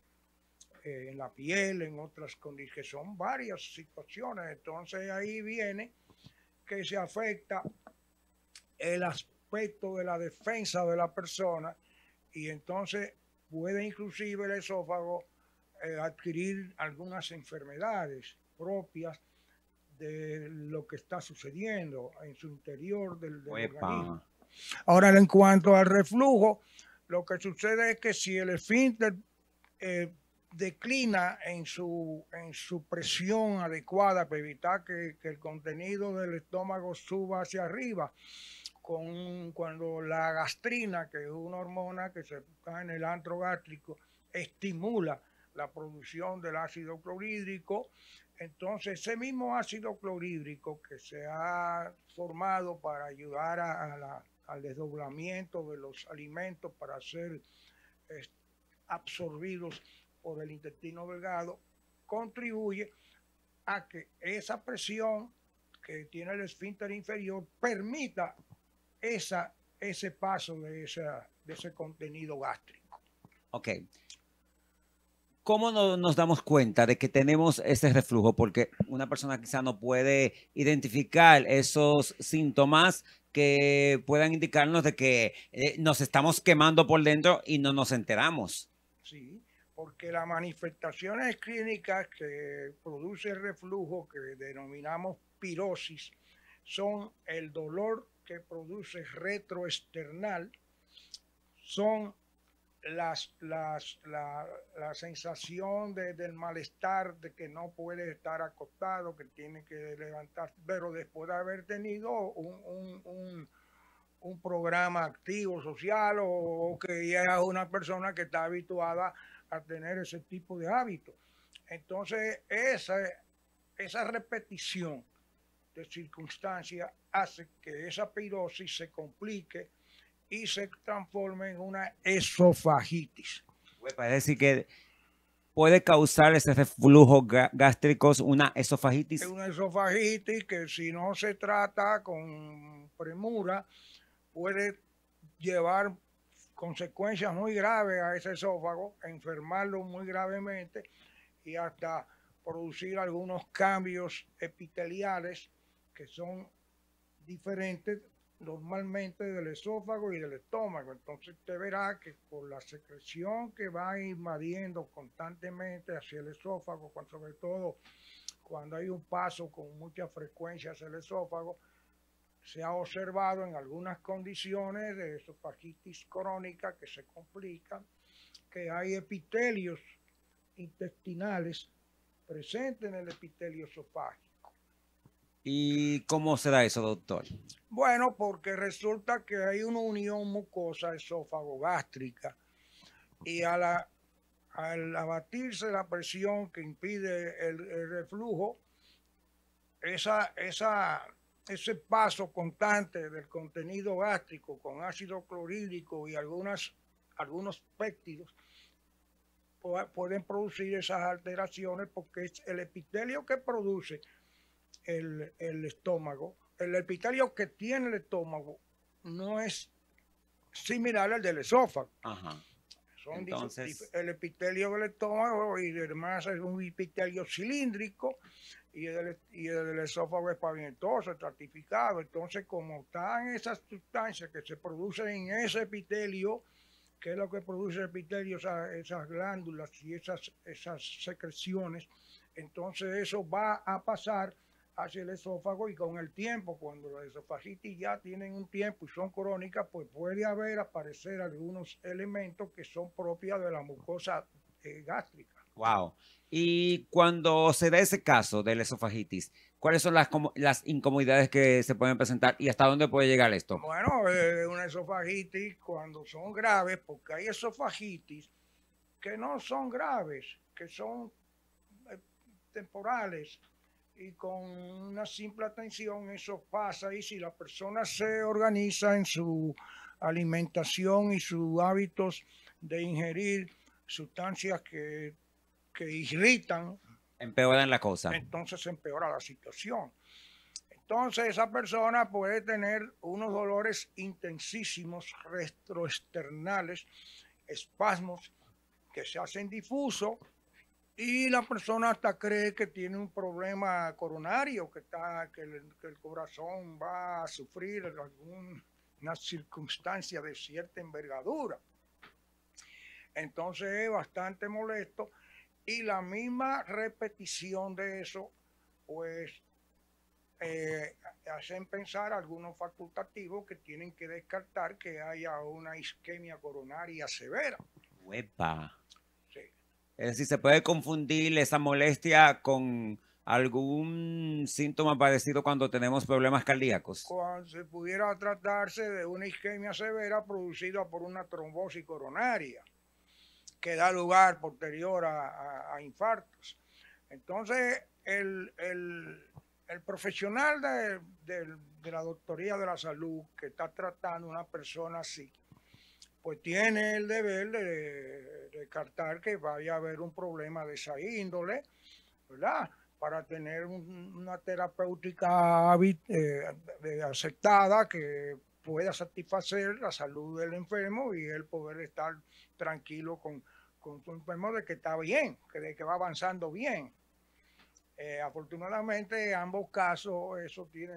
en la piel, en otras condiciones, son varias situaciones. Entonces ahí viene que se afecta el aspecto de la defensa de la persona y entonces puede inclusive el esófago eh, adquirir algunas enfermedades propias de lo que está sucediendo en su interior del, organismo. Ahora, en cuanto al reflujo, lo que sucede es que si el esfínter eh, declina en su, en su presión adecuada para evitar que, el contenido del estómago suba hacia arriba. Con, cuando la gastrina, que es una hormona que se está en el antro gástrico, estimula la producción del ácido clorhídrico. Entonces, ese mismo ácido clorhídrico que se ha formado para ayudar al desdoblamiento de los alimentos para ser eh, absorbidos o el intestino delgado contribuye a que esa presión que tiene el esfínter inferior permita esa, ese paso de, ese contenido gástrico. Ok. ¿Cómo nos damos cuenta de que tenemos ese reflujo? Porque una persona quizá no puede identificar esos síntomas que puedan indicarnos de que eh, nos estamos quemando por dentro y no nos enteramos. Sí porque las manifestaciones clínicas que produce el reflujo, que denominamos pirosis, son el dolor que produce retroesternal, son las, la, sensación del malestar, de que no puede estar acostado, que tiene que levantarse, pero después de haber tenido un, programa activo social o que ya es una persona que está habituada a tener ese tipo de hábito, Entonces, esa, esa repetición de circunstancias hace que esa pirosis se complique y se transforme en una esofagitis. Pues, parece que puede causar ese reflujo gástrico, una esofagitis. Una esofagitis que si no se trata con premura puede llevar consecuencias muy graves a ese esófago, enfermarlo muy gravemente y hasta producir algunos cambios epiteliales que son diferentes normalmente del esófago y del estómago. Entonces usted verá que por la secreción que va invadiendo constantemente hacia el esófago, sobre todo cuando hay un paso con mucha frecuencia hacia el esófago, se ha observado en algunas condiciones de esofagitis crónica que se complican, que hay epitelios intestinales presentes en el epitelio esofágico. ¿Y cómo será eso, doctor? Bueno, porque resulta que hay una unión mucosa esófago-gástrica y a la, al abatirse la presión que impide el, el reflujo, esa, esa ese paso constante del contenido gástrico con ácido clorhídrico y algunas, algunos péptidos pueden producir esas alteraciones porque es el epitelio que produce el, estómago, el epitelio que tiene el estómago no es similar al del esófago. Entonces... El epitelio del estómago y demás es un epitelio cilíndrico y el, esófago es pavimentoso, estratificado. Entonces, como están esas sustancias que se producen en ese epitelio, que es lo que produce el epitelio, esas, glándulas y esas, secreciones, entonces eso va a pasar hacia el esófago y con el tiempo, cuando las esofagitis ya tienen un tiempo y son crónicas, pues puede haber aparecer algunos elementos que son propios de la mucosa eh, gástrica. Wow. Y cuando se da ese caso de la esofagitis, ¿cuáles son las, incomodidades que se pueden presentar y hasta dónde puede llegar esto? Bueno, eh, una esofagitis cuando son graves, porque hay esofagitis que no son graves, que son eh, temporales y con una simple atención eso pasa y si la persona se organiza en su alimentación y sus hábitos de ingerir sustancias que que irritan. Empeoran la cosa. Entonces empeora la situación. Entonces esa persona puede tener unos dolores intensísimos, Retroexternales. espasmos que se hacen difusos y la persona hasta cree que tiene un problema coronario, que, está, el, que el corazón va a sufrir alguna circunstancia de cierta envergadura. Entonces es bastante molesto y la misma repetición de eso, pues, eh, hacen pensar algunos facultativos que tienen que descartar que haya una isquemia coronaria severa. ¡Huepa! Sí. Es decir, se puede confundir esa molestia con algún síntoma parecido cuando tenemos problemas cardíacos? Cuando se pudiera tratarse de una isquemia severa producida por una trombosis coronaria que da lugar posterior a, infartos. Entonces, el, profesional de, la Doctoría de la Salud que está tratando una persona así, pues tiene el deber de, descartar que vaya a haber un problema de esa índole, ¿verdad? Para tener una terapéutica eh, aceptada que pueda satisfacer la salud del enfermo y él poder estar tranquilo con, con su enfermo de que está bien, que, de que va avanzando bien. Eh, afortunadamente, en ambos casos, eso tiene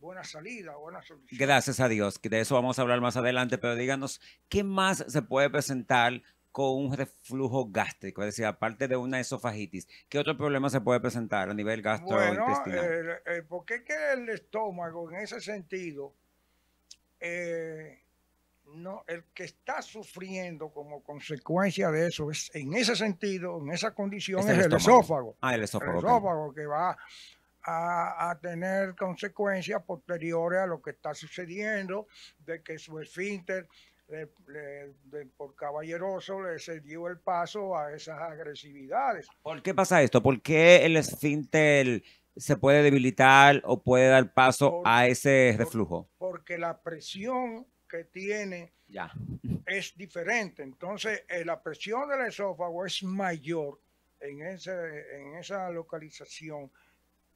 buena salida, buena solución. Gracias a Dios, de eso vamos a hablar más adelante, pero díganos, ¿qué más se puede presentar con un reflujo gástrico? Es decir, aparte de una esofagitis, ¿qué otro problema se puede presentar a nivel gastrointestinal? Bueno, porque el estómago, en ese sentido, eh, no, el que está sufriendo como consecuencia de eso es, en ese sentido, en esa condición, es, el, esófago. Ah, el esófago. El esófago que va a, tener consecuencias posteriores a lo que está sucediendo, de que su esfínter, por caballeroso, le dio el paso a esas agresividades. ¿Por qué pasa esto? ¿Por qué el esfínter se puede debilitar o puede dar paso a ese reflujo? Porque la presión que tiene es diferente. Entonces, eh, la presión del esófago es mayor en, esa localización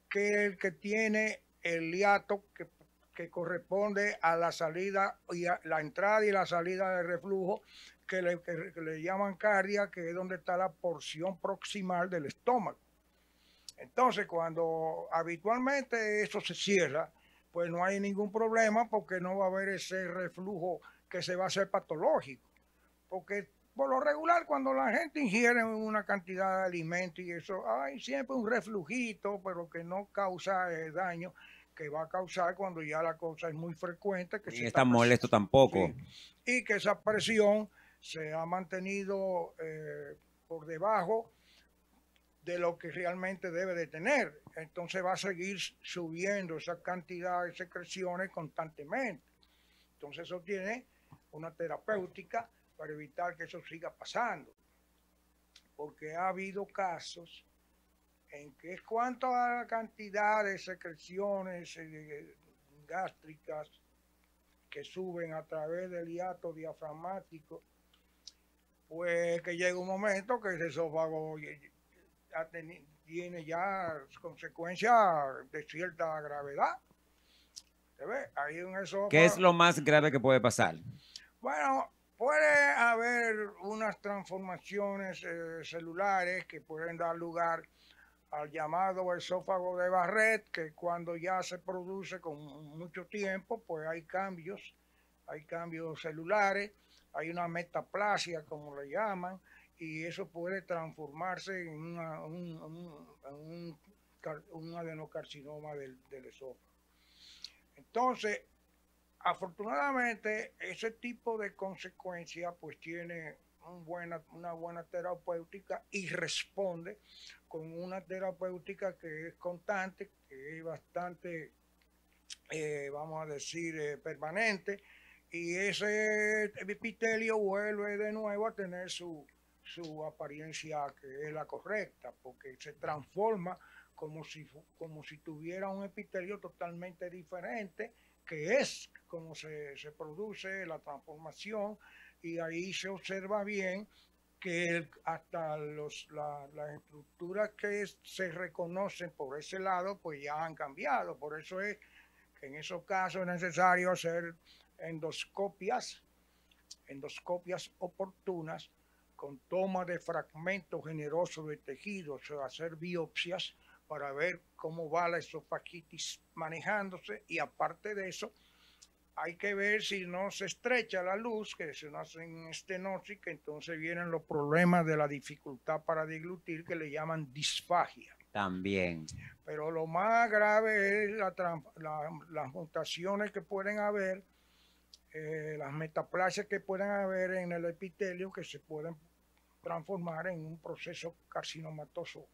que el que tiene el hiato que, corresponde a la salida y la entrada y la salida del reflujo que le, que le llaman cardia, que es donde está la porción proximal del estómago. Entonces, cuando habitualmente eso se cierra, pues no hay ningún problema porque no va a haber ese reflujo que se va a hacer patológico. Porque por lo regular, cuando la gente ingiere una cantidad de alimento y eso, hay siempre un reflujito, pero que no causa el eh, daño que va a causar cuando ya la cosa es muy frecuente. Que y está molesto tampoco. Y que esa presión se ha mantenido eh, por debajo de lo que realmente debe de tener. Entonces va a seguir subiendo esa cantidad de secreciones constantemente. Entonces eso tiene una terapéutica para evitar que eso siga pasando. Porque ha habido casos en que es cuanto a la cantidad de secreciones eh, gástricas que suben a través del hiato diafragmático, pues que llega un momento que ese esófago eh, tiene ya consecuencias de cierta gravedad. ¿Qué es lo más grave que puede pasar? Bueno, puede haber unas transformaciones eh, celulares que pueden dar lugar al llamado esófago de barret que cuando ya se produce con mucho tiempo, pues hay cambios, hay cambios celulares, hay una metaplasia, como le llaman, y eso puede transformarse en un, adenocarcinoma del, esófago. Entonces, afortunadamente, ese tipo de consecuencia pues tiene una buena terapéutica y responde con una terapéutica que es constante, que es bastante, eh, vamos a decir, eh, permanente, y ese epitelio vuelve de nuevo a tener su, su apariencia que es la correcta, porque se transforma como si, como si tuviera un epitelio totalmente diferente, que es como se, produce la transformación, y ahí se observa bien que hasta las estructuras que se reconocen por ese lado, pues ya han cambiado. Por eso es que en esos casos es necesario hacer endoscopias, endoscopias oportunas con toma de fragmentos generosos de tejidos, hacer biopsias para ver cómo va la esofagitis manejándose y aparte de eso, hay que ver si no se estrecha la luz, que se nace en estenosis, que entonces vienen los problemas de la dificultad para deglutir que le llaman disfagia. También. Pero lo más grave es las mutaciones que pueden haber, eh, las metaplasias que pueden haber en el epitelio que se pueden transformar en un proceso carcinomatoso.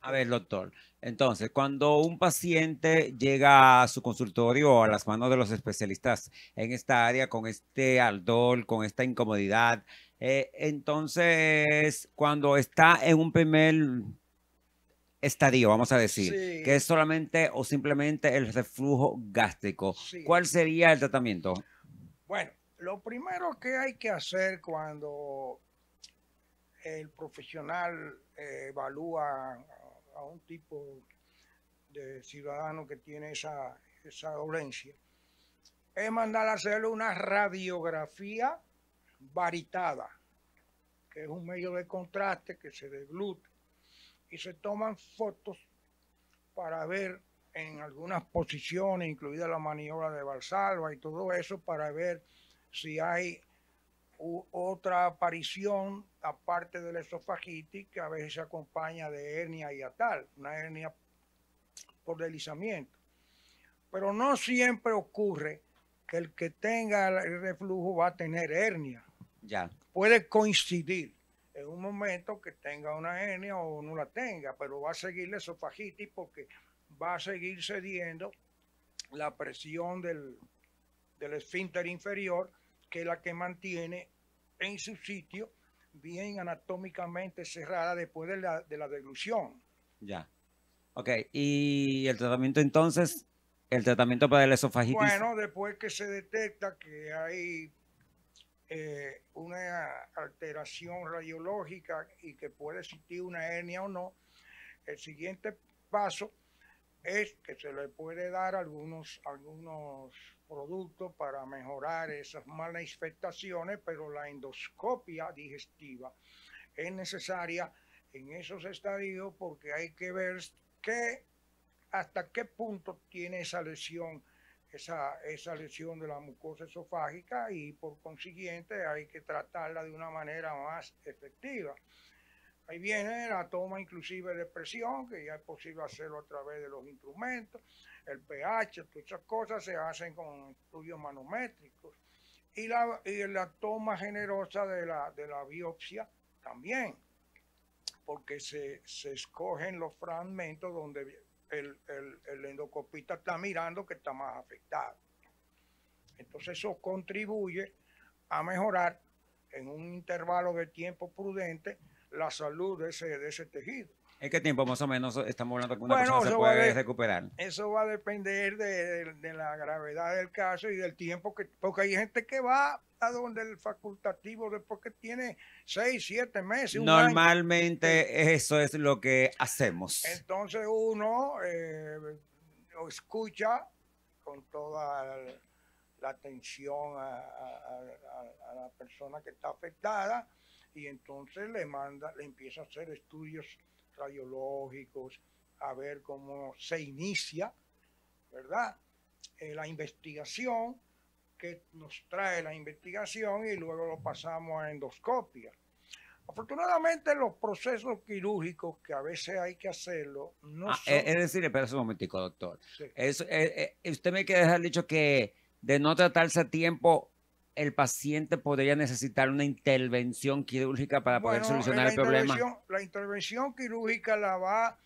A ver, doctor, entonces, cuando un paciente llega a su consultorio a las manos de los especialistas en esta área con este aldol, con esta incomodidad, eh, entonces, cuando está en un primer estadio, vamos a decir, que es solamente o simplemente el reflujo gástrico, ¿cuál sería el tratamiento? Bueno, lo primero que hay que hacer cuando el profesional eh, evalúa a, un tipo de ciudadano que tiene esa, esa dolencia, es mandar a hacerle una radiografía varitada, que es un medio de contraste que se deglute, y se toman fotos para ver en algunas posiciones, incluida la maniobra de Valsalva y todo eso, para ver si hay otra aparición aparte de la esofagitis, que a veces se acompaña de hernia y tal una hernia por deslizamiento. Pero no siempre ocurre que el que tenga el reflujo va a tener hernia. Puede coincidir en un momento que tenga una hernia o no la tenga, pero va a seguir la esofagitis porque va a seguir cediendo la presión del, del esfínter inferior, que es la que mantiene en su sitio bien anatómicamente cerrada después de la, de la deglución. Ya. Ok, y el tratamiento entonces, el tratamiento para el esofagitis. Bueno, después que se detecta que hay eh, una alteración radiológica y que puede existir una hernia o no, el siguiente paso es que se le puede dar algunos, algunos productos para mejorar esas malas infectaciones, pero la endoscopia digestiva es necesaria en esos estadios porque hay que ver hasta qué punto tiene esa lesión, esa, esa lesión de la mucosa esofágica y por consiguiente hay que tratarla de una manera más efectiva. Ahí viene la toma inclusive de presión, que ya es posible hacerlo a través de los instrumentos, el pH, todas esas cosas se hacen con estudios manométricos. Y la, toma generosa de la, biopsia también, porque se, escogen los fragmentos donde el, el, el endocopista está mirando que está más afectado. Entonces eso contribuye a mejorar en un intervalo de tiempo prudente la salud de ese, tejido. ¿En qué tiempo más o menos estamos hablando que una persona se puede recuperar? Eso va a depender de, la gravedad del caso y del tiempo que... Porque hay gente que va a donde el facultativo después que tiene seis, siete meses. Normalmente eso es lo que hacemos. Entonces uno eh, escucha con toda la atención a la persona que está afectada y entonces le manda, le empieza a hacer estudios radiológicos, a ver cómo se inicia, ¿verdad? Eh, la investigación que nos trae la investigación y luego lo pasamos a endoscopia. Afortunadamente los procesos quirúrgicos que a veces hay que hacerlo no ah, eh, Es decir, espera un momentico, doctor. Eh, usted me quiere dejar dicho que de no tratarse a tiempo el paciente podría necesitar una intervención quirúrgica para poder solucionar el problema? La intervención quirúrgica la va,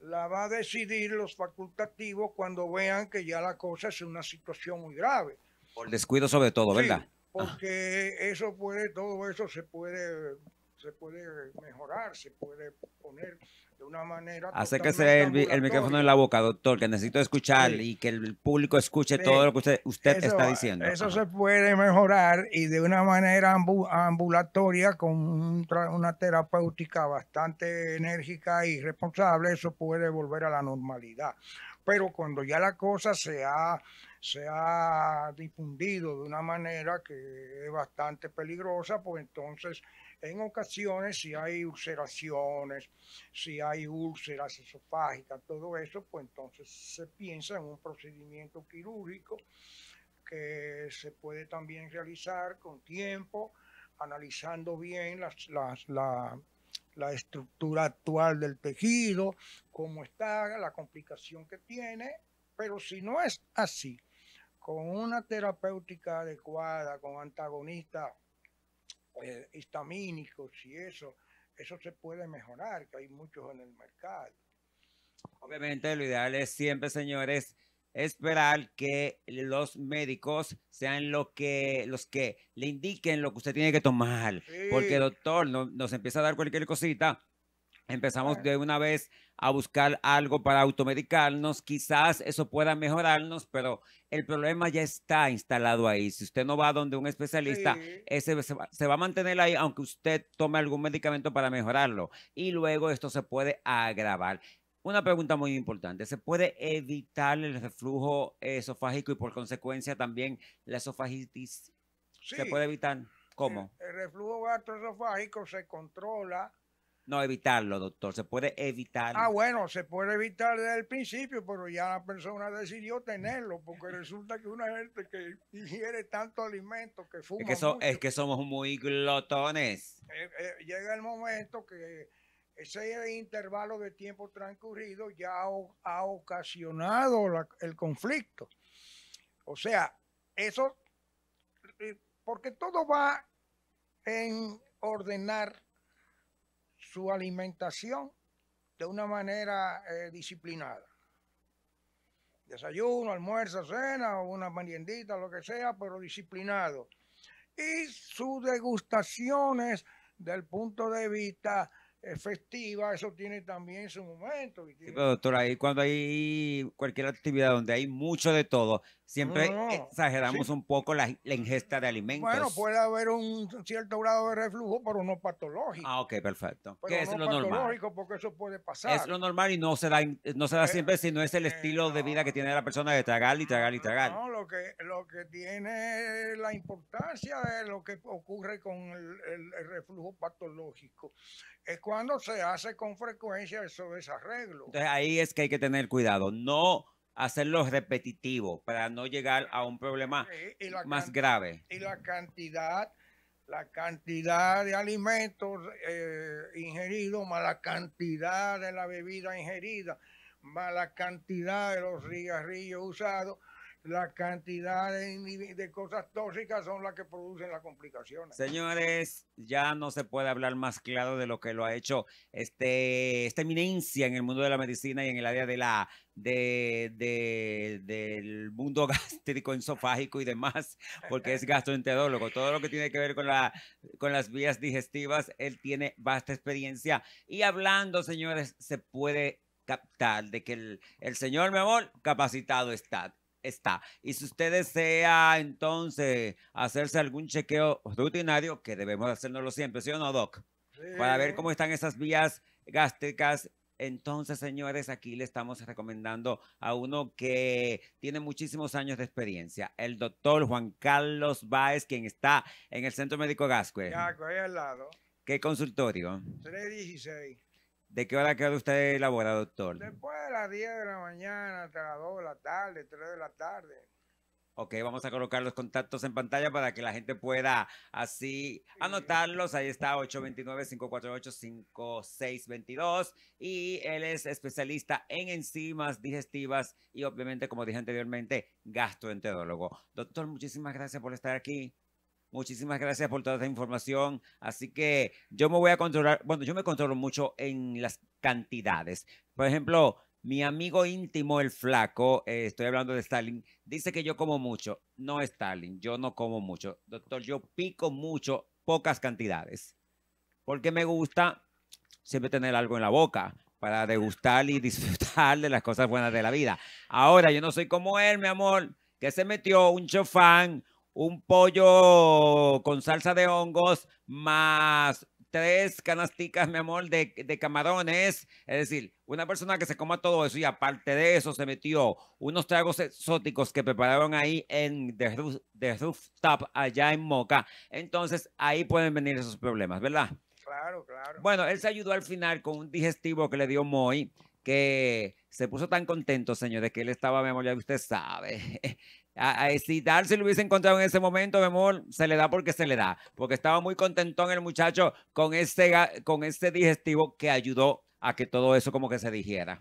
la va a decidir los facultativos cuando vean que ya la cosa es una situación muy grave. Por descuido sobre todo, ¿verdad? porque ah. eso puede, todo eso se puede, se puede mejorar, se puede poner de una manera. el, el micrófono en la boca, doctor, que necesito escuchar y que el público escuche todo lo que usted, usted está diciendo. Eso se puede mejorar y de una manera ambulatoria, con una terapéutica bastante enérgica y responsable, eso puede volver a la normalidad. Pero cuando ya la cosa se ha se ha difundido de una manera que es bastante peligrosa, pues entonces en ocasiones, si hay ulceraciones, si hay úlceras esofágicas, todo eso, pues entonces se piensa en un procedimiento quirúrgico que se puede también realizar con tiempo, analizando bien las, la, la estructura actual del tejido, cómo está, la complicación que tiene, pero si no es así, con una terapéutica adecuada, con antagonistas eh, histamínicos y eso, eso se puede mejorar, que hay muchos en el mercado. Obviamente lo ideal es siempre, señores, esperar que los médicos sean lo que, los que le indiquen lo que usted tiene que tomar, porque doctor no, nos empieza a dar cualquier cosita empezamos de una vez a buscar algo para automedicarnos, quizás eso pueda mejorarnos, pero el problema ya está instalado ahí. Si usted no va donde un especialista, ese se va, a mantener ahí aunque usted tome algún medicamento para mejorarlo. Y luego esto se puede agravar. Una pregunta muy importante, ¿se puede evitar el reflujo esofágico y por consecuencia también la esofagitis? ¿Se puede evitar? ¿Cómo? el reflujo gastroesofágico se controla no, evitarlo, doctor. Se puede evitar. Ah, bueno, se puede evitar desde el principio, pero ya la persona decidió tenerlo, porque resulta que una gente que ingiere tanto alimento, que fuma. Es que, somos muy glotones. Eh, eh, llega el momento que ese intervalo de tiempo transcurrido ya ha, ocasionado el conflicto. O sea, eso, eh, porque todo va en ordenar su alimentación de una manera eh, disciplinada. Desayuno, almuerzo, cena o una meriendita, lo que sea, pero disciplinado. Y sus degustaciones del punto de vista eh, festiva, eso tiene también su momento. Y doctor, cuando hay cualquier actividad donde hay mucho de todo, Siempre exageramos un poco la, ingesta de alimentos. Bueno, puede haber un cierto grado de reflujo, pero no patológico. Ah, ok, perfecto. es no lo patológico porque eso puede pasar. Es lo normal y no se da, no eh, siempre si no es el eh, estilo de vida que tiene la persona de tragar y tragar y tragar. No, lo que, lo que tiene la importancia de lo que ocurre con el, reflujo patológico es cuando se hace con frecuencia esos desarreglos. Entonces ahí es que hay que tener cuidado. No hacerlo repetitivo para no llegar a un problema más grave. Y la cantidad, la cantidad de alimentos eh, ingeridos, más la cantidad de la bebida ingerida, más la cantidad de los cigarrillos usados, la cantidad de, cosas tóxicas son las que producen las complicaciones. Señores, ya no se puede hablar más claro de lo que lo ha hecho este, esta eminencia en el mundo de la medicina y en el área de la, del mundo gástrico, esofágico y demás, porque es gastroenterólogo. Todo lo que tiene que ver con, la, con las vías digestivas, él tiene vasta experiencia. Y hablando, señores, se puede captar de que el, el señor, mi amor, capacitado está está. Y si usted desea entonces hacerse algún chequeo rutinario, que debemos hacernoslo siempre, ¿sí o no, Doc? Para ver cómo están esas vías gástricas. Entonces, señores, aquí le estamos recomendando a uno que tiene muchísimos años de experiencia, el doctor Juan Carlos Báez, quien está en el Centro Médico Gascue. Gascue, ahí al lado. ¿Qué consultorio? 316. ¿De qué hora queda usted elabora, doctor? Después de las 10 de la mañana hasta las 2 de la tarde, 3 de la tarde. Ok, vamos a colocar los contactos en pantalla para que la gente pueda así anotarlos. Ahí está 829-548-5622. Y él es especialista en enzimas digestivas y obviamente, como dije anteriormente, gastroenterólogo. Doctor, muchísimas gracias por estar aquí. Muchísimas gracias por toda esta información. Así que yo me voy a controlar, bueno, yo me controlo mucho en las cantidades. Por ejemplo, mi amigo íntimo, el flaco, eh, estoy hablando de Stalin, dice que yo como mucho. No, Stalin, yo no como mucho. Doctor, yo pico mucho, pocas cantidades. Porque me gusta siempre tener algo en la boca para degustar y disfrutar de las cosas buenas de la vida. Ahora, yo no soy como él, mi amor, que se metió un chofán un pollo con salsa de hongos más tres canasticas, mi amor, de, camarones. Es decir, una persona que se coma todo eso y aparte de eso se metió unos tragos exóticos que prepararon ahí en The, Rooftop, allá en Moca. Entonces, ahí pueden venir esos problemas, ¿verdad? Claro, claro. Bueno, él se ayudó al final con un digestivo que le dio Moy, que se puso tan contento, señor de que él estaba, mi amor, ya usted sabe, a, si Darcy lo hubiese encontrado en ese momento, mi amor, se le da porque se le da. Porque estaba muy contentón el muchacho con este, con este digestivo que ayudó a que todo eso como que se digiera.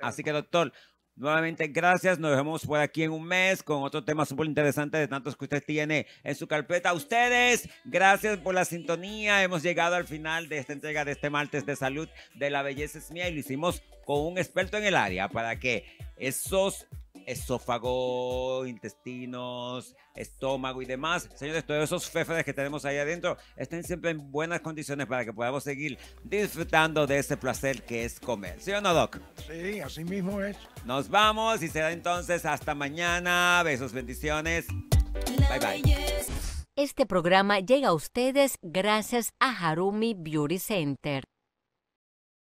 Así que, doctor, Nuevamente, gracias. Nos vemos por aquí en un mes con otro tema súper interesante de tantos que usted tiene en su carpeta. Ustedes, gracias por la sintonía. Hemos llegado al final de esta entrega de este martes de salud de la belleza es mía y lo hicimos con un experto en el área para que esos esófago, intestinos, estómago y demás. Señores, todos esos fefes que tenemos ahí adentro estén siempre en buenas condiciones para que podamos seguir disfrutando de ese placer que es comer. ¿Sí o no, Doc? Sí, así mismo es. Nos vamos y será entonces hasta mañana. Besos, bendiciones. Bye bye. Este programa llega a ustedes gracias a Harumi Beauty Center.